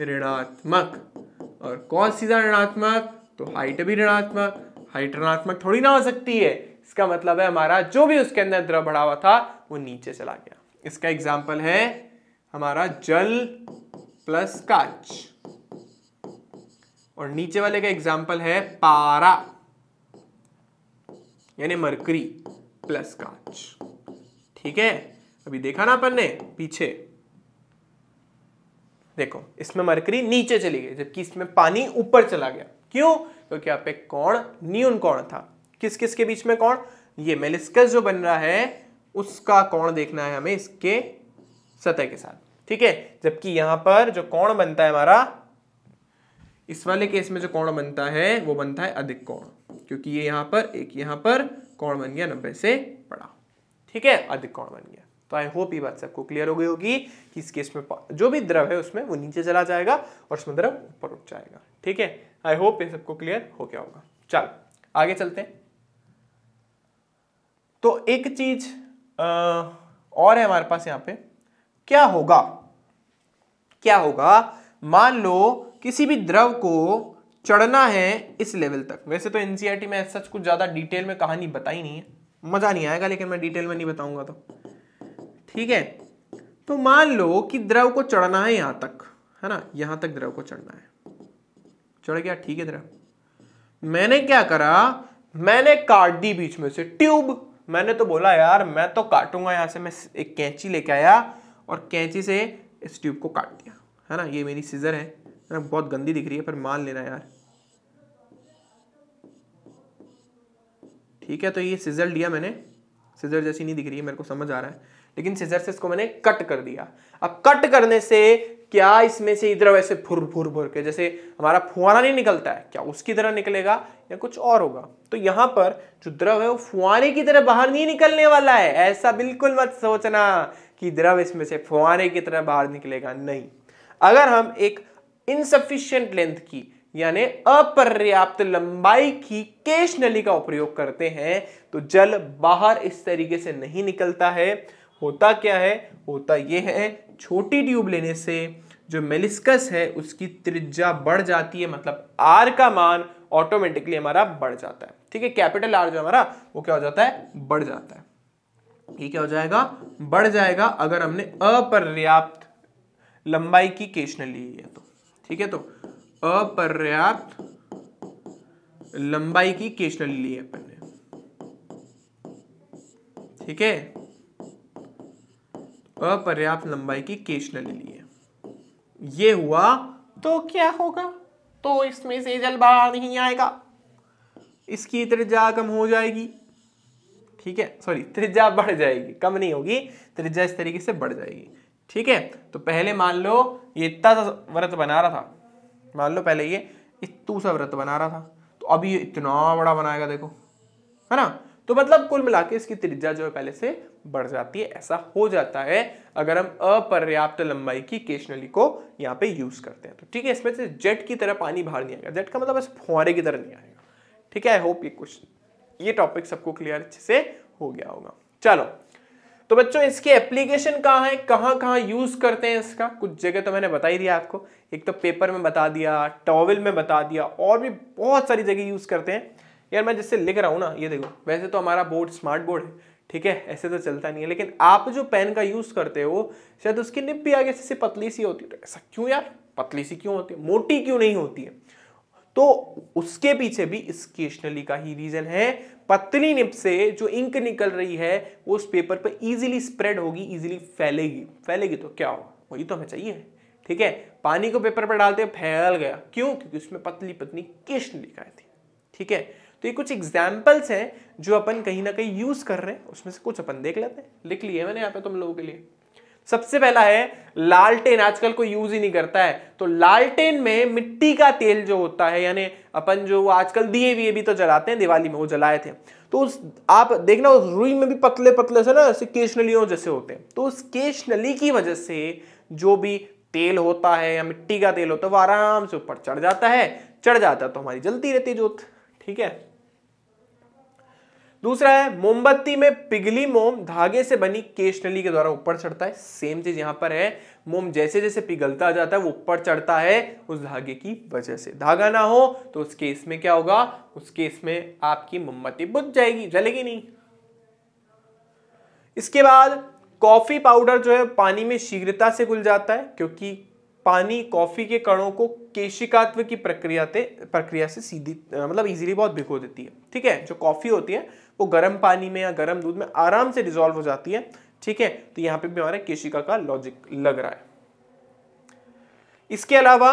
ऋणात्मक और कॉस सीधा ऋणात्मक तो हाइट भी ऋणात्मक हाइट ऋणात्मक थोड़ी ना हो सकती है इसका मतलब है हमारा जो भी उसके अंदर द्रव बढ़ा हुआ था वो नीचे चला गया इसका एग्जाम्पल है हमारा जल प्लस काच और नीचे वाले का एग्जाम्पल है पारा यानी मरकरी प्लस काच ठीक है अभी देखा ना अपन ने पीछे देखो इसमें मरकरी नीचे चली गई जबकि इसमें पानी ऊपर चला गया क्यों क्योंकि यहाँ पे कौन न्यून कौन था किस किस के बीच में कौन ये मेलिस्कस जो बन रहा है उसका कोण देखना है हमें इसके सतह के साथ ठीक है जबकि यहां पर जो कोण बनता है हमारा इस वाले केस में जो कोण बनता है वो बनता है अधिक कोण क्योंकि ये यहां पर एक यहां पर कोण बन गया नब्बे से बड़ा ठीक है अधिक कोण बन गया तो आई होप ये बात सबको क्लियर हो गई होगी कि इस केस में जो भी द्रव है उसमें वो नीचे चला जाएगा और उसमें द्रव ऊपर उठ जाएगा ठीक है आई होप ये सबको क्लियर हो गया होगा चल आगे चलते हैं तो एक चीज और है हमारे पास यहां पे क्या होगा क्या होगा मान लो किसी भी द्रव को चढ़ना है इस लेवल तक वैसे तो एनसीईआरटी e में सच कुछ ज़्यादा डिटेल में कहानी बताई नहीं है मज़ा नहीं आएगा लेकिन मैं डिटेल में नहीं बताऊंगा तो ठीक है तो मान लो कि द्रव को चढ़ना है यहां तक है ना यहां तक द्रव को चढ़ना है चढ़ गया ठीक है द्रव मैंने क्या करा मैंने काट दी बीच में से ट्यूब मैंने तो बोला यार मैं तो काटूंगा यहाँ से मैं एक कैंची लेके आया और कैंची से इस ट्यूब को काट दिया है ना ये मेरी सीज़र है ना बहुत गंदी दिख रही है पर मान लेना यार ठीक है तो ये सीज़र लिया मैंने सीज़र जैसी नहीं दिख रही है मेरे को समझ आ रहा है लेकिन सीज़र से इसको मैंने कट कर दिया अब कट करने से क्या इसमें से इधर वैसे फुर फुर फुर के जैसे हमारा फुआना नहीं निकलता है क्या उसकी तरह निकलेगा या कुछ और होगा तो यहां पर जो द्रव है वो फुआने की तरह बाहर नहीं निकलने वाला है ऐसा बिल्कुल मत सोचना कि द्रव इसमें से फुआने की तरह बाहर निकलेगा नहीं अगर हम एक इनसफिशियंट लेंथ की यानी अपर्याप्त लंबाई की केश नली का उपयोग करते हैं तो जल बाहर इस तरीके से नहीं निकलता है होता क्या है होता यह है छोटी ट्यूब लेने से जो मेलिस्कस है उसकी त्रिज्या बढ़ जाती है मतलब आर का मान ऑटोमेटिकली हमारा बढ़ जाता है ठीक है कैपिटल आर जो हमारा वो क्या हो जाता है बढ़ जाता है ये क्या हो जाएगा बढ़ जाएगा अगर हमने अपर्याप्त लंबाई की केशन ली है तो ठीक है तो अपर्याप्त लंबाई की केशन ली है अपन ने ठीक है अपर्याप्त लंबाई की केश ली है ये हुआ तो क्या होगा तो इसमें से जल बाहर नहीं आएगा इसकी त्रिज्या कम हो जाएगी ठीक है सॉरी त्रिज्या बढ़ जाएगी कम नहीं होगी त्रिज्या इस तरीके से बढ़ जाएगी ठीक है तो पहले मान लो ये इतना सा व्रत बना रहा था मान लो पहले ये इतू सा व्रत बना रहा था तो अभी ये इतना बड़ा बनाएगा देखो है ना तो मतलब कुल मिला इसकी त्रिज्या जो है पहले से बढ़ जाती है ऐसा हो जाता है अगर हम अपर्याप्त लंबाई की केशनली को यहाँ पे यूज करते हैं तो ठीक है इसमें से जेट की तरह पानी बाहर नहीं आएगा जेट का मतलब बस फुहारे की तरह नहीं आएगा ठीक है आई होप ये क्वेश्चन ये टॉपिक सबको क्लियर अच्छे से हो गया होगा चलो तो बच्चों इसके एप्लीकेशन कहाँ है कहाँ कहाँ यूज करते हैं इसका कुछ जगह तो मैंने बता ही दिया आपको एक तो पेपर में बता दिया टॉवल में बता दिया और भी बहुत सारी जगह यूज करते हैं यार मैं जिससे लिख रहा हूँ ना ये देखो वैसे तो हमारा बोर्ड स्मार्ट बोर्ड है ठीक है ऐसे तो चलता नहीं है लेकिन आप जो पेन का यूज़ करते हो शायद उसकी निप भी आगे से पतली सी होती है तो ऐसा क्यों यार पतली सी क्यों होती है मोटी क्यों नहीं होती है तो उसके पीछे भी स्केशनली का ही रीज़न है पतली निप से जो इंक निकल रही है वो उस पेपर पर इजीली स्प्रेड होगी इजीली फैलेगी फैलेगी तो क्या होगा वही तो हमें चाहिए ठीक है पानी को पेपर पर डालते फैल गया क्यों क्योंकि उसमें पतली पतली केश का थी ठीक है तो ये कुछ एग्जाम्पल्स हैं जो अपन कहीं ना कहीं यूज कर रहे हैं उसमें से कुछ अपन देख लेते हैं लिख लिए मैंने यहाँ पे तुम लोगों के लिए सबसे पहला है लालटेन आजकल कोई यूज ही नहीं करता है तो लालटेन में मिट्टी का तेल जो होता है यानी अपन जो आजकल दिए विए भी तो जलाते हैं दिवाली में वो जलाए थे तो उस आप देखना उस रुई में भी पतले पतले से ना केश नलियों जैसे होते हैं तो उस केश नली की वजह से जो भी तेल होता है या मिट्टी का तेल होता है वो आराम से ऊपर चढ़ जाता है चढ़ जाता है तो हमारी जलती रहती जोत ठीक है दूसरा है मोमबत्ती में पिघली मोम धागे से बनी केश नली के द्वारा ऊपर चढ़ता है सेम चीज यहां पर है मोम जैसे जैसे पिघलता जाता है वो ऊपर चढ़ता है उस धागे की वजह से धागा ना हो तो उस केस में क्या होगा उस केस में आपकी मोमबत्ती बुझ जाएगी जलेगी नहीं इसके बाद कॉफी पाउडर जो है पानी में शीघ्रता से घुल जाता है क्योंकि पानी कॉफी के कणों को केशिकात्व की प्रक्रिया प्रक्रिया से सीधी मतलब इजीली बहुत भिगो देती है ठीक है जो कॉफी होती है वो गर्म पानी में या गर्म दूध में आराम से डिजोल्व हो जाती है ठीक है तो यहाँ पे भी हमारा केशिका का लॉजिक लग रहा है इसके अलावा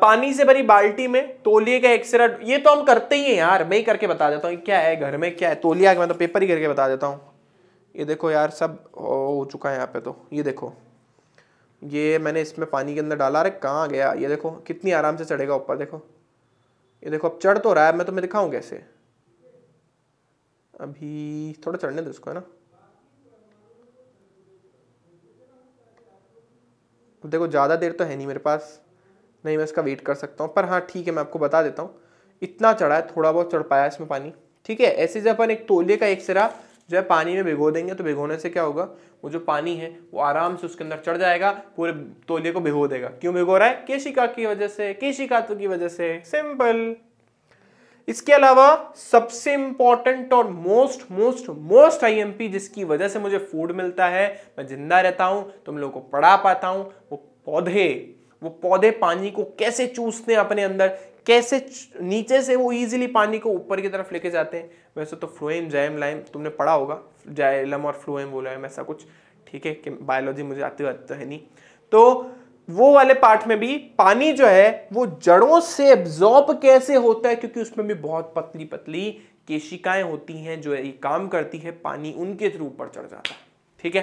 पानी से भरी बाल्टी में तोलिए का एक्सरा ये तो हम करते ही हैं यार मैं ही करके बता देता हूँ क्या है घर में क्या है तोलिया का मैं तो पेपर ही करके बता देता हूँ ये देखो यार सब हो चुका है यहाँ पे तो ये देखो ये मैंने इसमें पानी के अंदर डाला अरे कहाँ गया ये देखो कितनी आराम से चढ़ेगा ऊपर देखो ये देखो अब चढ़ तो रहा है मैं तुम्हें दिखाऊँ कैसे अभी थोड़ा चढ़ने दो इसको है ना देखो ज़्यादा देर तो है नहीं मेरे पास नहीं मैं इसका वेट कर सकता हूँ पर हाँ ठीक है मैं आपको बता देता हूँ इतना चढ़ा है थोड़ा बहुत चढ़ पाया इसमें पानी ठीक है ऐसे जब अपन एक तोले का एक सिरा जो है पानी में भिगो देंगे तो भिगोने से क्या होगा वो जो पानी है वो आराम से उसके अंदर चढ़ जाएगा पूरे तोले को भिगो देगा क्यों भिगो रहा है केशिका की वजह से केशिकात्व की वजह से सिंपल इसके अलावा सबसे इंपॉर्टेंट और मोस्ट मोस्ट मोस्ट आईएमपी जिसकी वजह से मुझे फूड मिलता है मैं जिंदा रहता हूं तुम लोगों को पढ़ा पाता हूं वो पौधे वो पौधे पानी को कैसे चूसते हैं अपने अंदर कैसे नीचे से वो इजीली पानी को ऊपर की तरफ लेके जाते हैं वैसे तो फ्लोएम जैम लाइम तुमने पढ़ा होगा जैलम और फ्लोएम बोला है ऐसा कुछ ठीक है कि बायोलॉजी मुझे आती आती तो है नहीं तो वो वाले पार्ट में भी पानी जो है वो जड़ों से एब्जॉर्ब कैसे होता है क्योंकि उसमें भी बहुत पतली पतली केशिकाएं होती हैं जो ये काम करती है पानी उनके थ्रू ऊपर चढ़ जाता है ठीक है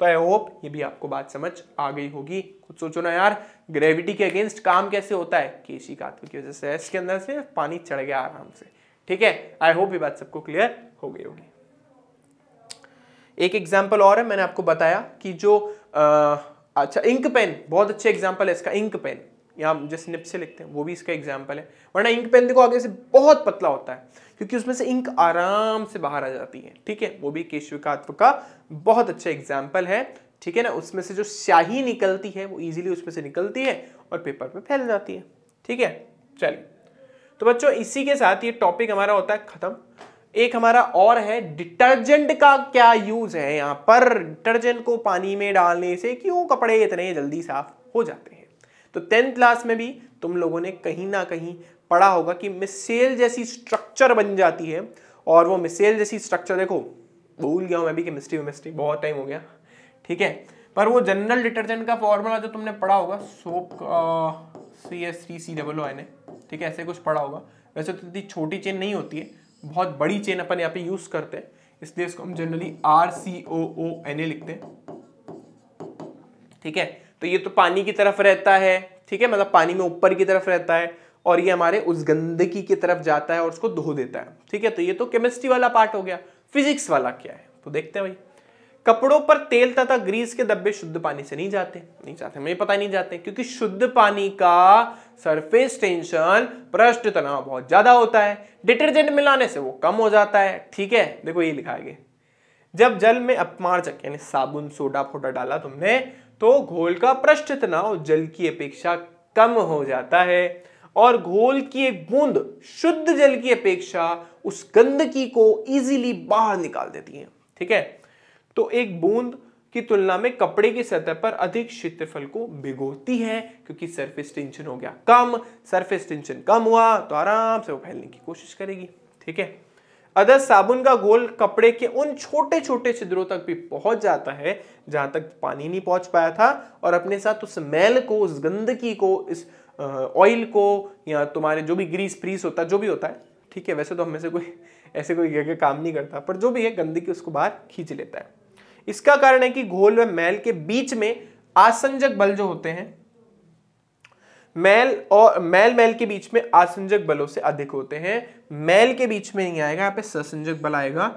तो आई होप ये भी आपको बात समझ आ गई होगी खुद सोचो ना यार ग्रेविटी के अगेंस्ट काम कैसे होता है केशिकात्व की वजह से इसके अंदर से पानी चढ़ गया आराम से ठीक है आई होप ये बात सबको क्लियर हो गई होगी एक एग्जाम्पल और है मैंने आपको बताया कि जो आ, अच्छा इंक पेन बहुत अच्छे एग्जाम्पल है इसका इंक पेन या हम जिस निप से लिखते हैं वो भी इसका एग्जाम्पल है वरना इंक पेन देखो आगे से बहुत पतला होता है क्योंकि उसमें से इंक आराम से बाहर आ जाती है ठीक है वो भी केशविकात्व का बहुत अच्छा एग्जाम्पल है ठीक है ना उसमें से जो स्याही निकलती है वो इजीली उसमें से निकलती है और पेपर पे फैल जाती है ठीक है चलिए तो बच्चों इसी के साथ ये टॉपिक हमारा होता है ख़त्म एक हमारा और है डिटर्जेंट का क्या यूज है यहाँ पर डिटर्जेंट को पानी में डालने से क्यों कपड़े इतने जल्दी साफ हो जाते हैं तो टेंथ क्लास में भी तुम लोगों ने कहीं ना कहीं पढ़ा होगा कि मिसेल जैसी स्ट्रक्चर बन जाती है और वो मिसेल जैसी स्ट्रक्चर देखो भूल गया हूँ मैं भी केमिस्ट्री वेमिस्ट्री बहुत टाइम हो गया ठीक है पर वो जनरल डिटर्जेंट का फॉर्मूला जो तुमने पढ़ा होगा soap C S three C double N A ठीक है ऐसे कुछ पढ़ा होगा वैसे तो इतनी छोटी चेन नहीं होती है बहुत बड़ी चेन अपन यहाँ पे यूज करते हैं इसलिए इसको हम generally R C O O N A लिखते हैं ठीक है तो ये तो पानी की तरफ रहता है ठीक है मतलब पानी में ऊपर की तरफ रहता है और ये हमारे उस गंदगी की तरफ जाता है और उसको धो देता है ठीक है तो ये तो केमिस्ट्री वाला पार्ट हो गया फिजिक्स वाला क्या है तो देखते हैं भाई कपड़ों पर तेल तथा ग्रीस के दब्बे शुद्ध पानी से नहीं जाते नहीं जाते मुझे पता नहीं जाते क्योंकि शुद्ध पानी का सरफेस टेंशन पृष्ठ तनाव बहुत ज्यादा होता है डिटर्जेंट मिलाने से वो कम हो जाता है ठीक है देखो ये लिखा आगे जब जल में अपमार्जक यानी साबुन सोडा फोटा डाला तुमने तो घोल का पृष्ठ तनाव जल की अपेक्षा कम हो जाता है और घोल की एक बूंद शुद्ध जल की अपेक्षा उस गंदगी को इजीली बाहर निकाल देती है ठीक है तो एक बूंद की तुलना में कपड़े की सतह पर अधिक क्षेत्रफल को भिगोती है क्योंकि सरफेस टेंशन हो गया कम सरफेस टेंशन कम हुआ तो आराम से वो फैलने की कोशिश करेगी ठीक है अदर साबुन का गोल कपड़े के उन छोटे छोटे छिद्रों तक भी पहुंच जाता है जहां तक पानी नहीं पहुंच पाया था और अपने साथ उस मैल को उस गंदगी को इस ऑयल को या तुम्हारे जो भी ग्रीस प्रीस होता है जो भी होता है ठीक है वैसे तो हमें से कोई ऐसे कोई काम नहीं करता पर जो भी है गंदगी उसको बाहर खींच लेता है इसका कारण है कि घोल व मैल के बीच में आसंजक बल जो होते हैं मैल और मैल मैल के बीच में आसंजक बलों से अधिक होते हैं मैल के बीच में नहीं आएगा यहाँ पे ससंजक बल आएगा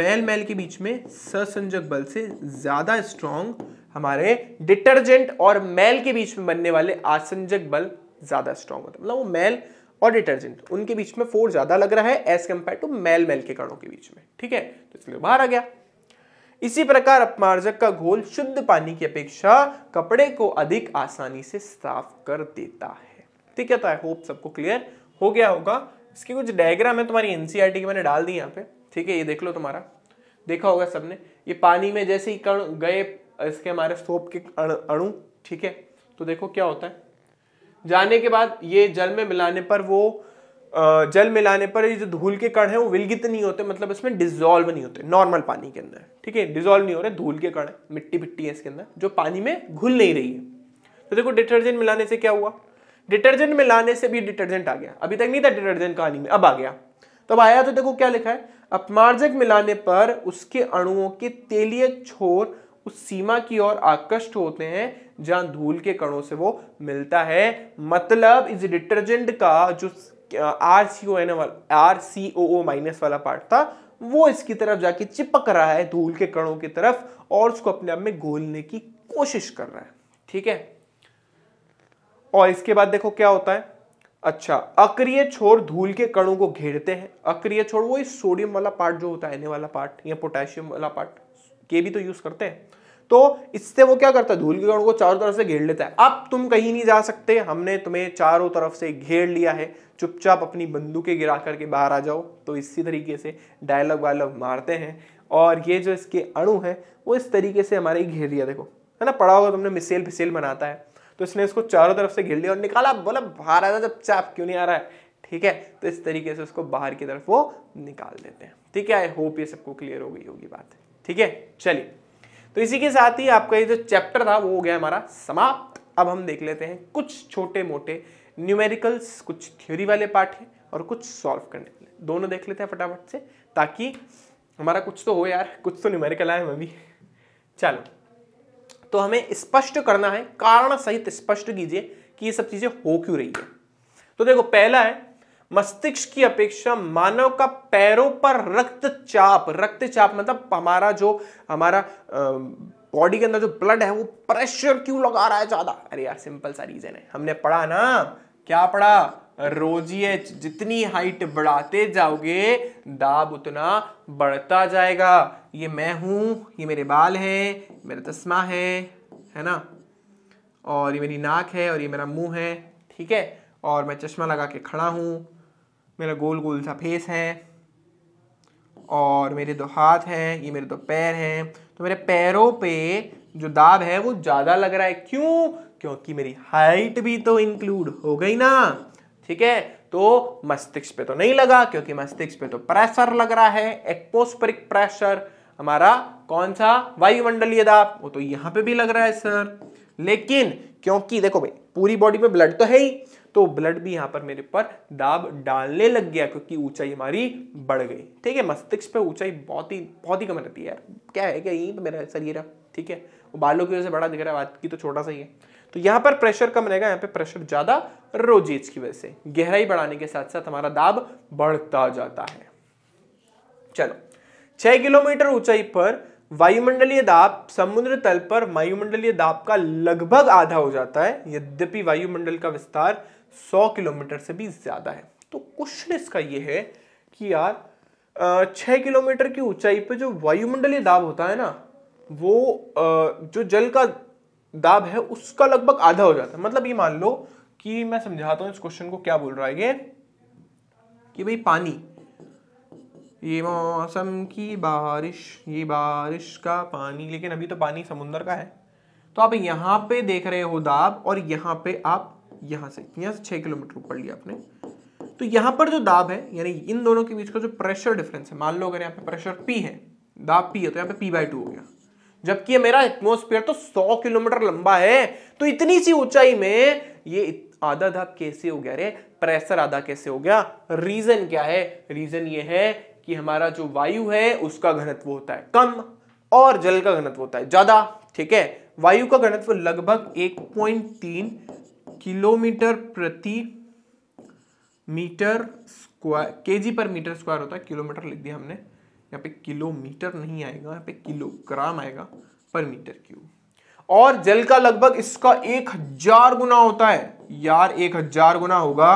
मैल मैल के बीच में ससंजक बल से ज्यादा स्ट्रांग हमारे डिटर्जेंट और मैल के बीच में बनने वाले आसंजक बल ज्यादा स्ट्रांग होते मतलब वो मैल और डिटर्जेंट उनके बीच में फोर ज्यादा लग रहा है एज कंपेयर टू मैल मैल के कणों के बीच में ठीक है तो इसलिए बाहर आ गया इसी प्रकार अपमार्जक का घोल शुद्ध पानी की अपेक्षा कपड़े को अधिक आसानी से साफ कर देता है ठीक है तो आई होप सबको क्लियर हो गया होगा इसकी कुछ डायग्राम है तुम्हारी एनसीईआरटी e की मैंने डाल दी यहाँ पे ठीक है ये देख लो तुम्हारा देखा होगा सबने ये पानी में जैसे ही कण गए इसके हमारे सोप के अणु ठीक है तो देखो क्या होता है जाने के बाद ये जल में मिलाने पर वो जल मिलाने पर ये जो धूल के कण हैं वो विलगित नहीं होते मतलब इसमें डिजोल्व नहीं होते नॉर्मल पानी के अंदर ठीक है डिजोल्व नहीं हो रहे धूल के कण है मिट्टी मिट्टी है इसके अंदर जो पानी में घुल नहीं रही है तो देखो डिटर्जेंट मिलाने से क्या हुआ डिटर्जेंट मिलाने से भी डिटर्जेंट आ गया अभी तक नहीं था डिटर्जेंट कहानी में अब आ गया तो अब आया तो देखो क्या लिखा है अपमार्जक मिलाने पर उसके अणुओं के तेलीय छोर उस सीमा की ओर आकृष्ट होते हैं जहां धूल के कणों से वो मिलता है मतलब इस डिटर्जेंट का जो R C O N R C O O minus वाला पार्ट था वो इसकी तरफ जाके चिपक रहा है धूल के कणों की तरफ और उसको अपने आप में घोलने की कोशिश कर रहा है ठीक है और इसके बाद देखो क्या होता है अच्छा अक्रिय छोर धूल के कणों को घेरते हैं अक्रिय छोर वो इस सोडियम वाला पार्ट जो होता है वाला पार्ट या पोटेशियम वाला पार्ट के भी तो यूज करते हैं तो इससे वो क्या करता है धूल के कणों को चारों तरफ से घेर लेता है अब तुम कहीं नहीं जा सकते हमने तुम्हें चारों तरफ से घेर लिया है चुपचाप अपनी बंदूकें गिरा करके बाहर आ जाओ तो इसी तरीके से डायलॉग वायलॉग मारते हैं और ये जो इसके अणु हैं वो इस तरीके से हमारे घेर दिया देखो है ना पड़ा होगा तुमने मिसेल फिसेल बनाता है तो इसने इसको चारों तरफ से घेर लिया और निकाला बोला बाहर आ रहा जब चाप क्यों नहीं आ रहा है ठीक है तो इस तरीके से उसको बाहर की तरफ वो निकाल देते हैं ठीक है आई होप ये सबको क्लियर हो गई होगी बात ठीक है चलिए तो इसी के साथ ही आपका ये जो चैप्टर था वो हो गया हमारा समाप्त अब हम देख लेते हैं कुछ छोटे मोटे न्यूमेरिकल्स कुछ थ्योरी वाले पार्ट है और कुछ सॉल्व करने वाले दोनों देख लेते हैं फटाफट से ताकि हमारा कुछ तो हो यार कुछ तो न्यूमेरिकल आए हम अभी चलो तो हमें स्पष्ट करना है कारण सहित स्पष्ट कीजिए कि ये सब चीज़ें हो क्यों रही है तो देखो पहला है मस्तिष्क की अपेक्षा मानव का पैरों पर रक्तचाप रक्तचाप मतलब हमारा जो हमारा बॉडी के अंदर जो ब्लड है वो प्रेशर क्यों लगा रहा है ज़्यादा अरे यार सिंपल सा रीज़न है हमने पढ़ा ना क्या पड़ा रोजीएच जितनी हाइट बढ़ाते जाओगे दाब उतना बढ़ता जाएगा ये मैं हूं ये मेरे बाल हैं मेरा तस्मा है है ना और ये मेरी नाक है और ये मेरा मुंह है ठीक है और मैं चश्मा लगा के खड़ा हूँ मेरा गोल गोल सा फेस है और मेरे दो हाथ हैं ये मेरे दो पैर हैं तो मेरे पैरों पे जो दाब है वो ज़्यादा लग रहा है क्यों क्योंकि मेरी हाइट भी तो इंक्लूड हो गई ना ठीक है तो मस्तिष्क पे तो नहीं लगा क्योंकि मस्तिष्क पे तो प्रेशर लग रहा है एक्पोस्परिक प्रेशर हमारा कौन सा वायुमंडलीय दाब वो तो यहाँ पे भी लग रहा है सर लेकिन क्योंकि देखो भाई पूरी बॉडी में ब्लड तो है ही तो ब्लड भी यहाँ पर मेरे पर दाब डालने लग गया क्योंकि ऊंचाई हमारी बढ़ गई ठीक है मस्तिष्क पे ऊंचाई बहुत ही बहुत ही कम रहती है यार क्या है क्या यही तो मेरा शरीर ठीक है वो बालों की वजह से बड़ा दिख रहा है बात की तो छोटा सा ही है तो यहां पर प्रेशर कम रहेगा यहाँ पे प्रेशर ज़्यादा रोजेज की वजह से गहराई बढ़ाने के साथ साथ हमारा दाब बढ़ता जाता है चलो छह किलोमीटर ऊंचाई पर वायुमंडलीय दाब समुद्र तल पर वायुमंडलीय दाब का लगभग आधा हो जाता है यद्यपि वायुमंडल का विस्तार 100 किलोमीटर से भी ज्यादा है तो क्वेश्चन इसका यह है कि यार 6 किलोमीटर की ऊंचाई पर जो वायुमंडलीय दाब होता है ना वो जो जल का दाब है उसका लगभग आधा हो जाता है मतलब ये मान लो कि मैं समझाता हूँ इस क्वेश्चन को क्या बोल रहा है ये कि भाई पानी ये मौसम की बारिश ये बारिश का पानी लेकिन अभी तो पानी समुंदर का है तो आप यहाँ पे देख रहे हो दाब और यहाँ पे आप यहाँ से यहाँ से छः किलोमीटर ऊपर लिया आपने तो यहाँ पर जो दाब है यानी इन दोनों के बीच का जो प्रेशर डिफरेंस है मान लो अगर यहाँ पे प्रेशर पी है दाब पी है तो यहाँ पे पी बाई टू हो गया जबकि ये मेरा एटमोस्फेयर तो 100 किलोमीटर लंबा है तो इतनी सी ऊंचाई में ये आधा धाप कैसे हो गया रे प्रेशर आधा कैसे हो गया रीजन क्या है रीजन ये है कि हमारा जो वायु है उसका घनत्व होता है कम और जल का घनत्व होता है ज्यादा ठीक है वायु का घनत्व लगभग 1.3 किलोमीटर प्रति metre square KG per metre square होता है किलोमीटर लिख दिया हमने यहाँ पे किलोमीटर नहीं आएगा यहाँ पे किलोग्राम आएगा पर मीटर क्यूब और जल का लगभग इसका एक हजार गुना होता है यार एक हजार गुना होगा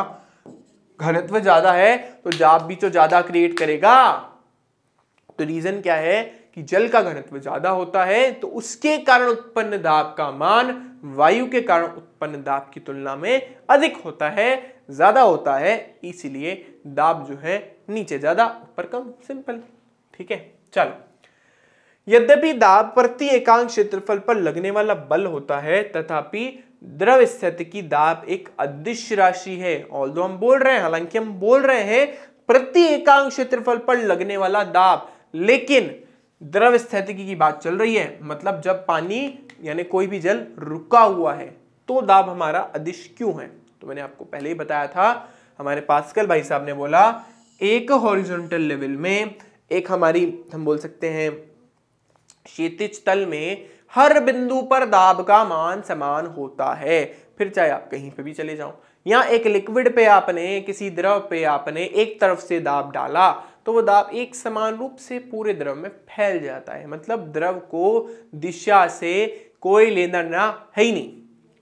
घनत्व ज्यादा है तो जाप भी तो ज्यादा क्रिएट करेगा तो रीजन क्या है कि जल का घनत्व ज्यादा होता है तो उसके कारण उत्पन्न दाब का मान वायु के कारण उत्पन्न दाब की तुलना में अधिक होता है ज्यादा होता है इसीलिए दाब जो है नीचे ज्यादा ऊपर कम सिंपल ठीक है चलो यद्यपि दाब प्रति एकांक क्षेत्रफल पर लगने वाला बल होता है तथापि द्रव स्थित की दाब एक अदृश्य राशि है ऑल दो हम बोल रहे हैं हालांकि हम बोल रहे हैं प्रति एकांक क्षेत्रफल पर लगने वाला दाब लेकिन द्रव स्थितिकी की बात चल रही है मतलब जब पानी यानी कोई भी जल रुका हुआ है तो दाब हमारा अदिश क्यों है तो मैंने आपको पहले ही बताया था हमारे पास्कल भाई साहब ने बोला एक हॉरिजॉन्टल लेवल में एक हमारी हम बोल सकते हैं क्षितिज तल में हर बिंदु पर दाब का मान समान होता है फिर चाहे आप कहीं पे भी चले जाओ या एक लिक्विड पे आपने किसी द्रव पे आपने एक तरफ से दाब डाला तो वो दाब एक समान रूप से पूरे द्रव में फैल जाता है मतलब द्रव को दिशा से कोई लेना ना है ही नहीं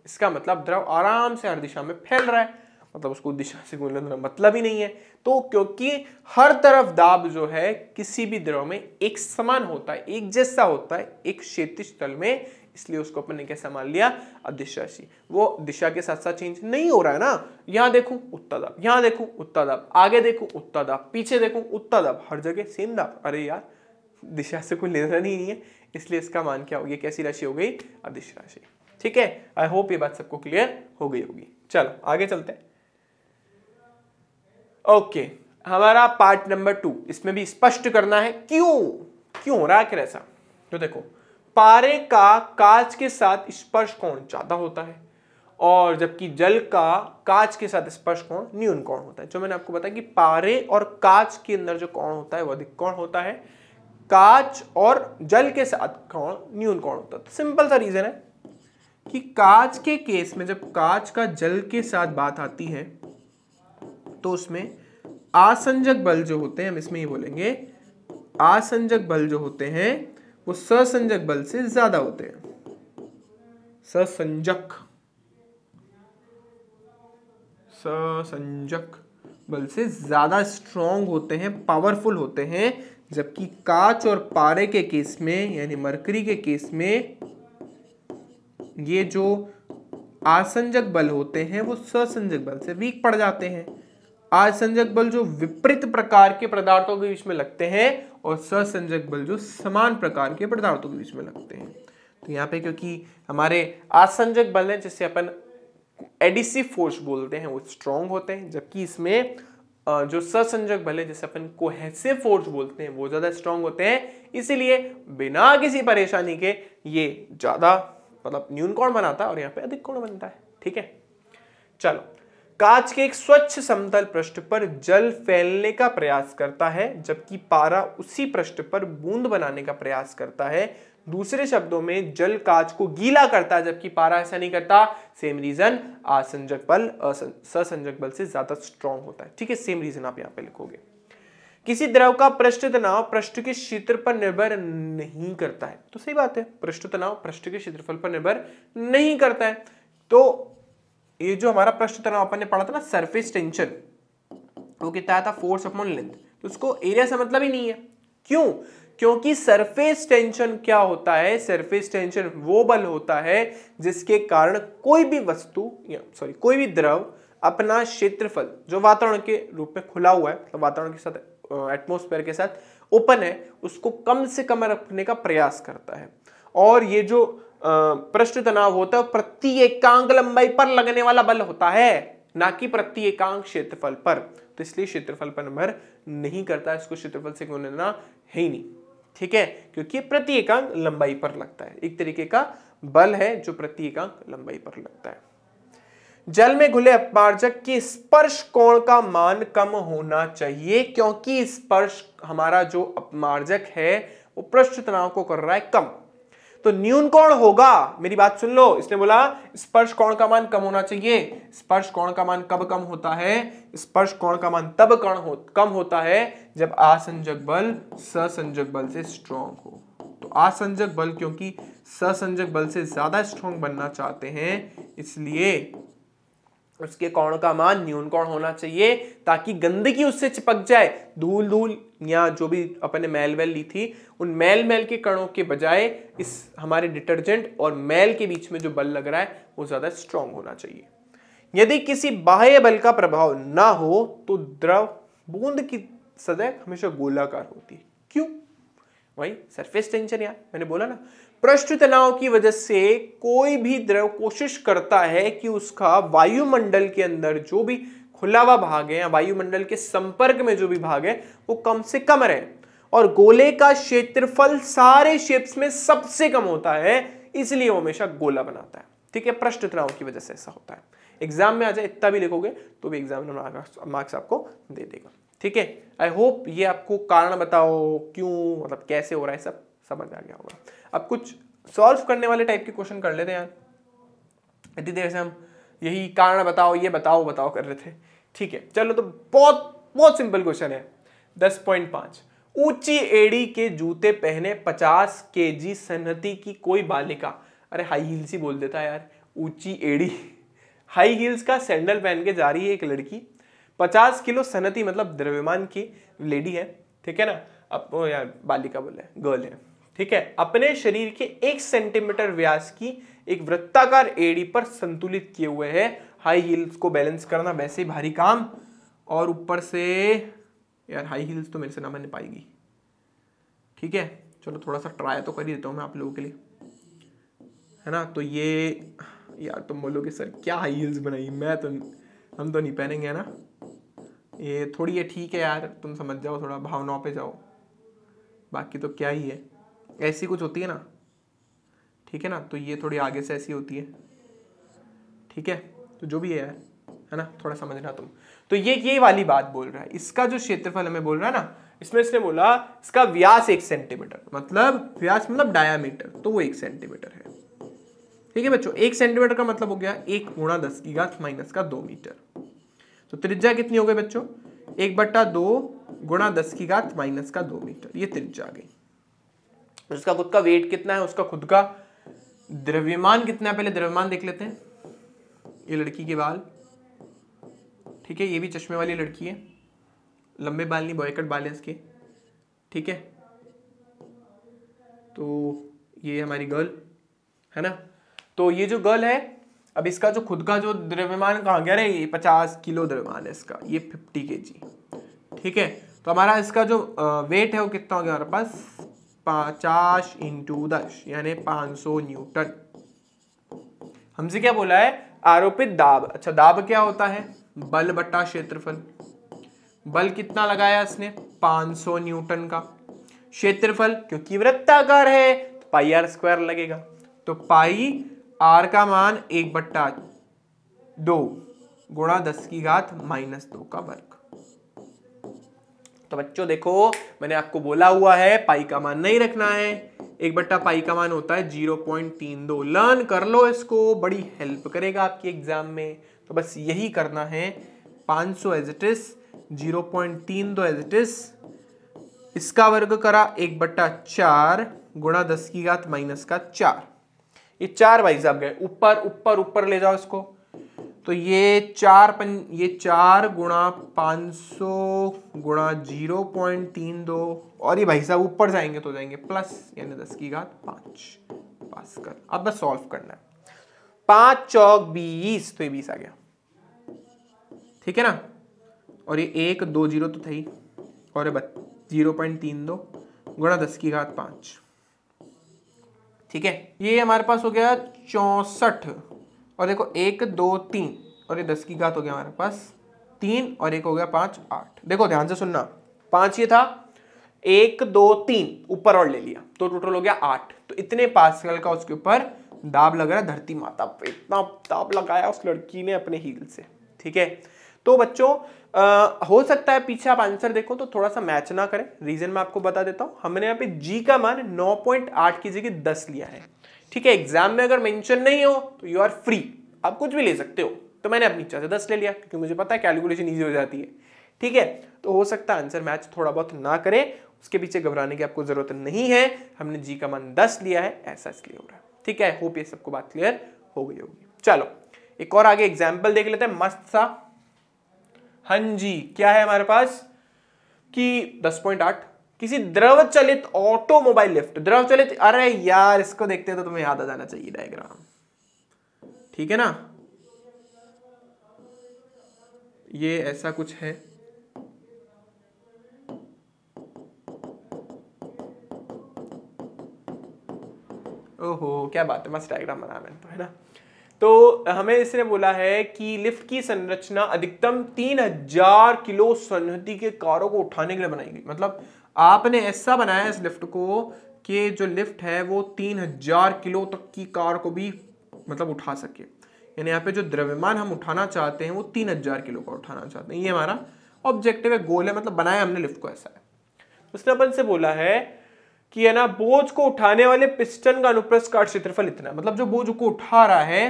इसका मतलब द्रव आराम से हर दिशा में फैल रहा है मतलब उसको दिशा से कोई लेना मतलब ही नहीं है तो क्योंकि हर तरफ दाब जो है किसी भी द्रव में एक समान होता है एक जैसा होता है एक क्षेत्र तल में इसलिए उसको अपन ने कैसा मान लिया अदिश राशि वो दिशा के साथ साथ चेंज नहीं हो रहा है ना यहां देखू उत्ता दाब यहां देखू उत्ता दाब आगे देखू उत्ता दाब पीछे देखू उत्ता दाब हर जगह सेम दाब अरे यार दिशा से कोई लेना नहीं है इसलिए इसका मान क्या हो गया कैसी राशि हो गई अधिश राशि ठीक है आई होप ये बात सबको क्लियर हो गई होगी चलो आगे चलते हैं ओके हमारा पार्ट नंबर टू इसमें भी स्पष्ट करना है क्यों क्यों रहा है ऐसा तो देखो पारे का कांच के साथ स्पर्श कोण ज्यादा होता है और जबकि जल का कांच के साथ स्पर्श कोण न्यून कोण होता है जो मैंने आपको बताया कि पारे और कांच के अंदर जो कोण होता है वह अधिक कोण होता है कांच और जल के साथ कोण न्यून कोण होता है तो सिंपल सा रीजन है कि कांच के केस में जब कांच का जल के साथ बात आती है तो उसमें आसंजक बल जो होते हैं हम इसमें ही बोलेंगे आसंजक बल जो होते हैं वो ससंजक बल से ज्यादा होते हैं ससंजक ससंजक बल से ज्यादा स्ट्रॉन्ग होते हैं पावरफुल होते हैं जबकि कांच और पारे के केस में यानी मरकरी के केस में ये जो आसंजक बल होते हैं वो ससंजक बल से वीक पड़ जाते हैं असंजक बल जो विपरीत प्रकार के पदार्थों के बीच में लगते हैं और ससंजक बल जो समान प्रकार के पदार्थों के बीच में लगते हैं तो यहाँ पे क्योंकि हमारे असंजक बल हैं जिससे अपन एडिसिव फोर्स बोलते हैं वो स्ट्रांग होते हैं जबकि इसमें जो ससंजक बल है जैसे अपन कोहेसिव फोर्स बोलते हैं वो ज़्यादा स्ट्रांग होते हैं इसीलिए बिना किसी परेशानी के ये ज़्यादा मतलब न्यून कोण बनाता है और यहाँ पे अधिक कोण बनता है ठीक है चलो कांच के एक स्वच्छ समतल पृष्ठ पर जल फैलने का प्रयास करता है जबकि पारा उसी पृष्ठ पर बूंद बनाने का प्रयास करता है दूसरे शब्दों में जल कांच को गीला करता है जबकि पारा ऐसा नहीं करता सेम रीजन आसंजक बल ससंजक बल से ज्यादा स्ट्रांग होता है ठीक है सेम रीजन आप यहाँ पे लिखोगे किसी द्रव का पृष्ठ तनाव पृष्ठ के क्षेत्र पर निर्भर नहीं करता है तो सही बात है पृष्ठ तनाव पृष्ठ के क्षेत्रफल पर निर्भर नहीं करता है तो ये जो हमारा प्रश्न तनाव अपन ने पढ़ा था ना सरफेस टेंशन वो कितना आया था फोर्स अपॉन लेंथ तो उसको एरिया से मतलब ही नहीं है क्यों क्योंकि सरफेस टेंशन क्या होता है सरफेस टेंशन वो बल होता है जिसके कारण कोई भी वस्तु या सॉरी कोई भी द्रव अपना क्षेत्रफल जो वातावरण के रूप में खुला हुआ है तो वातावरण के साथ एटमोस्फेयर के साथ ओपन है उसको कम से कम रखने का प्रयास करता है और ये जो पृष्ठ तनाव होता है प्रति एकांक लंबाई पर लगने वाला बल होता है ना कि प्रति एकांक क्षेत्रफल पर तो इसलिए क्षेत्रफल पर निर्भर नहीं करता इसको क्षेत्रफल से गुण लेना है ही नहीं ठीक है क्योंकि प्रति एकांक लंबाई पर लगता है एक तरीके का बल है जो प्रति एकांक लंबाई पर लगता है जल में घुले अपमार्जक के स्पर्श कोण का मान कम होना चाहिए क्योंकि स्पर्श हमारा जो अपमार्जक है वो पृष्ठ तनाव को कर रहा है कम तो न्यून कोण होगा मेरी बात सुन लो इसने बोला स्पर्श कोण का मान कम होना चाहिए स्पर्श कोण का मान कब कम होता है स्पर्श कोण का मान तब कण हो, कम होता है जब आसंजक बल ससंजक बल से स्ट्रोंग हो तो आसंजक बल क्योंकि ससंजक बल से ज्यादा स्ट्रोंग बनना चाहते हैं इसलिए उसके कोण का मान न्यून कोण होना चाहिए ताकि गंदगी उससे चिपक जाए धूल धूल या जो भी अपने मैल वैल ली थी उन मैल मैल के कणों के बजाय इस हमारे डिटर्जेंट और मैल के बीच में जो बल लग रहा है वो ज़्यादा स्ट्रांग होना चाहिए यदि किसी बाह्य बल का प्रभाव ना हो तो द्रव बूंद की सतह हमेशा गोलाकार होती है क्यों वही सरफेस टेंशन यार मैंने बोला ना पृष्ठ तनाव की वजह से कोई भी द्रव कोशिश करता है कि उसका वायुमंडल के अंदर जो भी खुला हुआ भाग है या वायुमंडल के संपर्क में जो भी भाग है वो कम से कम रहे और गोले का क्षेत्रफल सारे शेप्स में सबसे कम होता है इसलिए वो हमेशा गोला बनाता है ठीक है पृष्ठ तनाव की वजह से ऐसा होता है एग्जाम में आ जाए इतना भी लिखोगे तो भी एग्जाम में मार्क्स आपको दे देगा ठीक है आई होप ये आपको कारण बताओ क्यों मतलब कैसे हो रहा है सब समझ आ गया होगा अब कुछ सॉल्व करने वाले टाइप के क्वेश्चन कर लेते हैं यार इतनी देर से हम यही कारण बताओ ये बताओ बताओ कर रहे थे ठीक है चलो तो बहुत बहुत सिंपल क्वेश्चन है दस पॉइंट पांच ऊंची एड़ी के जूते पहने पचास के जी सन्नति की कोई बालिका अरे हाई हील्स ही बोल देता है यार ऊंची एड़ी हाई हील्स का सैंडल पहन के जा रही है एक लड़की पचास किलो सनती मतलब द्रव्यमान की लेडी है ठीक है ना अब यार बालिका बोले गर्ल है ठीक है अपने शरीर के एक सेंटीमीटर व्यास की एक वृत्ताकार एड़ी पर संतुलित किए हुए है हाई हील्स को बैलेंस करना वैसे ही भारी काम और ऊपर से यार हाई हील्स तो मेरे से ना बन पाएगी ठीक है चलो थोड़ा सा ट्राई तो कर ही देता हूँ मैं आप लोगों के लिए है ना तो ये यार तुम बोलोगे सर क्या हाई हील्स बनाई मैं तो हम तो नहीं पहनेंगे है ना ये थोड़ी ये ठीक है यार तुम समझ जाओ थोड़ा भावनाओं पे जाओ बाकी तो क्या ही है ऐसी कुछ होती है ना ठीक है ना तो ये थोड़ी आगे से ऐसी होती है ठीक है तो जो भी है है ना थोड़ा समझना तुम तो ये ये वाली बात बोल रहा है इसका जो क्षेत्रफल हमें बोल रहा है ना इसमें इसने बोला इसका व्यास एक सेंटीमीटर मतलब व्यास मतलब डायामीटर तो वो एक सेंटीमीटर है ठीक है बच्चों एक सेंटीमीटर का मतलब हो गया एक गुणा दस की घात माइनस का दो मीटर तो त्रिज्या कितनी हो गई बच्चों एक बट्टा दो गुणा दस की घात माइनस का दो मीटर ये त्रिज्या आ गई उसका खुद का वेट कितना है उसका खुद का द्रव्यमान कितना है पहले द्रव्यमान देख लेते हैं ये लड़की के बाल ठीक है ये भी चश्मे वाली लड़की है लंबे बाल नहीं बॉयकट बाल है इसके ठीक है तो ये हमारी गर्ल है ना तो ये जो गर्ल है अब इसका जो खुद का जो द्रव्यमान कहाँ गया ये पचास किलो द्रव्यमान है इसका ये फिफ्टी के जी ठीक है तो हमारा इसका जो वेट है वो कितना हो गया हमारे पास पचास इंटू दस यानी पांच सौ न्यूटन हमसे क्या बोला है आरोपित दाब अच्छा दाब क्या होता है बल बट्टा क्षेत्रफल बल कितना लगाया इसने पांच सौ न्यूटन का क्षेत्रफल क्योंकि वृत्ताकार है तो पाई आर स्क्वायर लगेगा तो पाई आर का मान एक बट्टा दो गुणा दस की घात माइनस दो का वर्ग तो बच्चों देखो मैंने आपको बोला हुआ है पाई का मान नहीं रखना है एक बट्टा पाई का मान होता है जीरो पॉइंट तीन दो लर्न कर लो इसको बड़ी हेल्प करेगा आपकी एग्जाम में तो बस यही करना है पांच सौ as it is zero point तीन दो एज इट इज इसका वर्ग करा एक बट्टा चार गुणा दस की घात माइनस का चार ये चार वाइज आप गए ऊपर ऊपर ऊपर ले जाओ इसको तो ये चार पन ये चार गुणा पाँच सौ गुणा जीरो पॉइंट तीन दो और ये भाई साहब ऊपर जाएंगे तो जाएंगे प्लस यानी दस की घात पाँच पास कर अब बस सॉल्व करना है पाँच चौक बीस तो ये बीस आ गया ठीक है ना और ये एक दो जीरो तो ही और ये जीरो पॉइंट तीन दो गुणा दस की घात पाँच ठीक है ये हमारे पास हो गया चौंसठ और देखो एक दो तीन और ये दस की घात हो गया हमारे पास तीन और एक हो गया पाँच आठ देखो ध्यान से सुनना पाँच ये था एक दो तीन ऊपर और ले लिया तो टोटल हो गया आठ तो इतने पास्कल का उसके ऊपर दाब लग रहा है धरती माता पे इतना दाब लगाया उस लड़की ने अपने हील से ठीक है तो बच्चों आ, हो सकता है पीछे आप आंसर देखो तो थोड़ा सा मैच ना करें रीजन मैं आपको बता देता हूं हमने यहाँ पे जी का मान 9.8 की जगह 10 लिया है ठीक है एग्जाम में अगर मेंशन नहीं हो तो यू आर फ्री आप कुछ भी ले सकते हो तो मैंने अपनी इच्छा से दस ले लिया क्योंकि मुझे पता है कैलकुलेशन ईजी हो जाती है ठीक है तो हो सकता है आंसर मैच थोड़ा बहुत ना करें उसके पीछे घबराने की आपको जरूरत नहीं है हमने जी का मान दस लिया है ऐसा इसलिए हो रहा है ठीक है होप ये सबको बात क्लियर हो गई होगी चलो एक और आगे एग्जाम्पल देख लेते हैं मस्त सा हाँ जी क्या है हमारे पास कि दस पॉइंट आठ किसी द्रव चलित ऑटोमोबाइल लिफ्ट द्रव चलित अरे यार इसको देखते तो तुम्हें याद आ जाना चाहिए डायग्राम ठीक है ना ये ऐसा कुछ है ओहो क्या बात है मस्त डायग्राम बना मैंने तो है ना तो हमें इसने बोला है कि लिफ्ट की संरचना अधिकतम तीन हजार किलो संहति के कारों को उठाने के लिए बनाई गई मतलब आपने ऐसा बनाया इस लिफ्ट को कि जो लिफ्ट है वो तीन हजार किलो तक की कार को भी मतलब उठा सके यानी यहाँ पे जो द्रव्यमान हम उठाना चाहते हैं वो तीन हजार किलो का उठाना चाहते हैं ये हमारा ऑब्जेक्टिव है गोल है मतलब बनाया हमने लिफ्ट को ऐसा है उसने अपन से बोला है कि है ना बोझ को उठाने वाले पिस्टन का अनुप्रस काट क्षेत्रफल इतना मतलब जो बोझ को उठा रहा है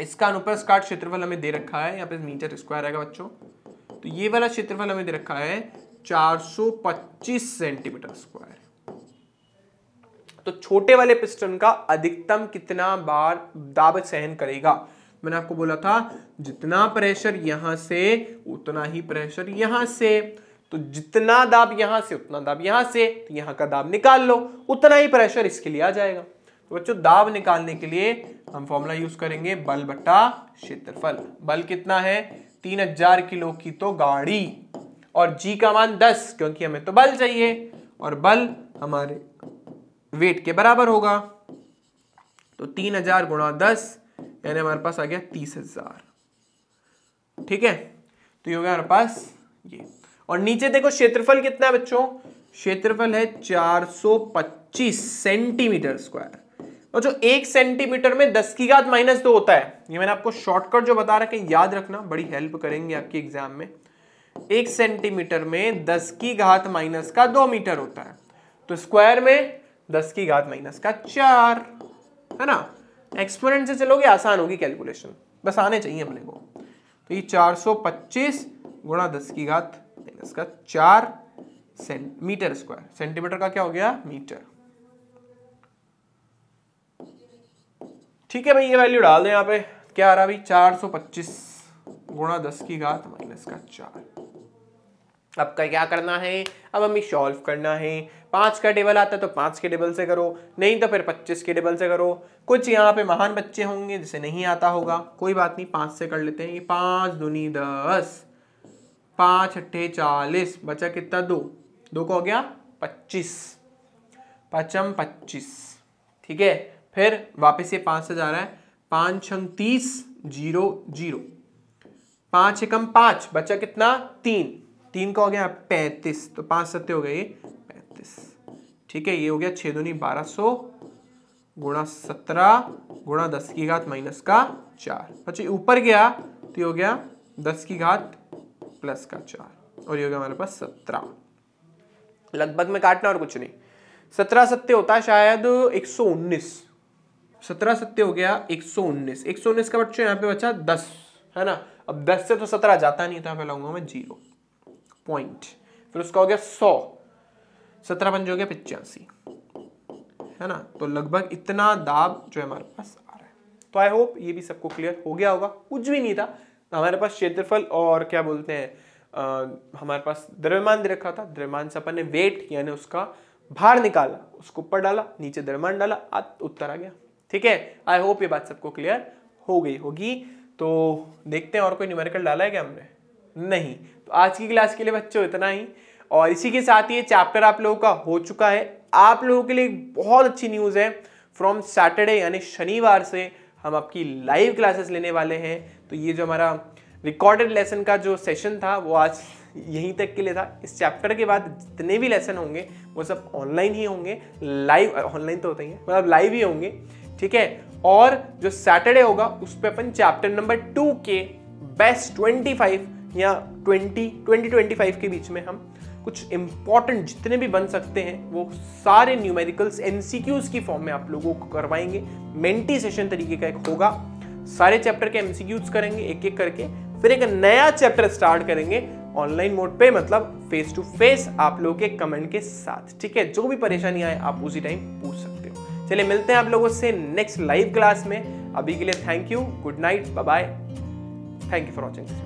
इसका अनुप्रस काट क्षेत्रफल हमें दे रखा है यहाँ पे मीटर स्क्वायर आएगा बच्चों तो ये वाला क्षेत्रफल हमें दे रखा है 425 सेंटीमीटर स्क्वायर तो छोटे वाले पिस्टन का अधिकतम कितना बार दाब सहन करेगा मैंने आपको बोला था जितना प्रेशर यहां से उतना ही प्रेशर यहां से तो जितना दाब यहां से उतना दाब यहां से तो यहां का दाब निकाल लो उतना ही प्रेशर इसके लिए आ जाएगा तो बच्चों दाब निकालने के लिए हम फॉर्मूला यूज करेंगे बल बट्टा क्षेत्रफल बल कितना है तीन हजार किलो की तो गाड़ी और g का मान 10 क्योंकि हमें तो बल चाहिए और बल हमारे वेट के बराबर होगा तो तीन हजार गुणा दस यानी हमारे पास आ गया तीस हजार ठीक है तो ये हो गया हमारे पास ये और नीचे देखो क्षेत्रफल कितना है बच्चों क्षेत्रफल है 425 सेंटीमीटर स्क्वायर और जो एक सेंटीमीटर में 10 की घात माइनस दो होता है ये मैंने आपको शॉर्टकट जो बता रखा है याद रखना बड़ी हेल्प करेंगे आपके एग्जाम में एक सेंटीमीटर में दस की घात माइनस का दो मीटर होता है तो स्क्वायर में दस की घात माइनस का चार है ना एक्सपोनेंट से चलोगे आसान होगी कैलकुलेशन बस आने चाहिए अपने को तो ये 425 गुणा दस की घात माइनस का चार मीटर स्क्वायर सेंटीमीटर का क्या हो गया मीटर ठीक है भाई ये वैल्यू डाल दें यहाँ पे क्या आ रहा भाई पच्चीस गुणा दस की घात माइनस का चार अब का क्या करना है अब हमें सॉल्व करना है पाँच का टेबल आता है तो पाँच के टेबल से करो नहीं तो फिर पच्चीस के टेबल से करो कुछ यहाँ पे महान बच्चे होंगे जिसे नहीं आता होगा कोई बात नहीं पाँच से कर लेते हैं ये पाँच दुनी दस पाँच अट्ठे चालीस बचा कितना दो दो को हो गया पच्चीस पचम पच्चीस ठीक है फिर वापस ये पाँच से जा रहा है पाँच छम तीस जीरो जीरो पाँच एकम पाँच बचा कितना तीन तीन का हो गया पैंतीस तो पांच सत्य हो गए ये पैंतीस ठीक है ये हो गया छह दूनी बारह सो गुणा सत्रह गुणा दस की घात माइनस का चार अच्छा ऊपर गया तो हो गया दस की घात प्लस का चार और ये हो गया हमारे पास सत्रह लगभग में काटना और कुछ नहीं सत्रह सत्य होता शायद एक सौ उन्नीस सत्रह सत्य हो गया एक सौ उन्नीस एक सौ उन्नीस का बच्चों यहाँ पे बचा दस है ना अब दस से तो सत्रह जाता नहीं था तो मैं लाऊंगा मैं जीरो पॉइंट फिर उसका हो गया सौ सत्रह पंच हो गया पिचासी है ना तो लगभग इतना दाब जो है हमारे पास आ रहा है तो आई होप ये भी सबको क्लियर हो गया होगा कुछ भी नहीं था हमारे पास क्षेत्रफल और क्या बोलते हैं आ, हमारे पास द्रव्यमान दे रखा था द्रव्यमान से अपन ने वेट यानी उसका भार निकाला उसको ऊपर डाला नीचे द्रव्यमान डाला उत्तर आ गया ठीक है आई होप ये बात सबको क्लियर हो गई होगी तो देखते हैं और कोई न्यूमेरिकल डाला है क्या हमने नहीं तो आज की क्लास के लिए बच्चों इतना ही और इसी के साथ ये चैप्टर आप लोगों का हो चुका है आप लोगों के लिए बहुत अच्छी न्यूज़ है फ्रॉम सैटरडे यानी शनिवार से हम आपकी लाइव क्लासेस लेने वाले हैं तो ये जो हमारा रिकॉर्डेड लेसन का जो सेशन था वो आज यहीं तक के लिए था इस चैप्टर के बाद जितने भी लेसन होंगे वो सब ऑनलाइन ही होंगे लाइव ऑनलाइन तो होते ही मतलब लाइव ही होंगे ठीक है और जो सैटरडे होगा उस पर अपन चैप्टर नंबर टू के बेस्ट ट्वेंटी फाइव या 20 2025 के बीच में हम कुछ इंपॉर्टेंट जितने भी बन सकते हैं वो सारे न्यूमेरिकल्स एमसीक्यूज की फॉर्म में आप लोगों को करवाएंगे मेंटी सेशन तरीके का एक होगा सारे चैप्टर के एमसीक्यूज करेंगे एक एक करके फिर एक नया चैप्टर स्टार्ट करेंगे ऑनलाइन मोड पे मतलब फेस टू फेस आप लोगों के कमेंट के साथ ठीक है जो भी परेशानी आए आप उसी टाइम पूछ सकते हो चलिए मिलते हैं आप लोगों से नेक्स्ट लाइव क्लास में अभी के लिए thank you good night bye thank you for watching this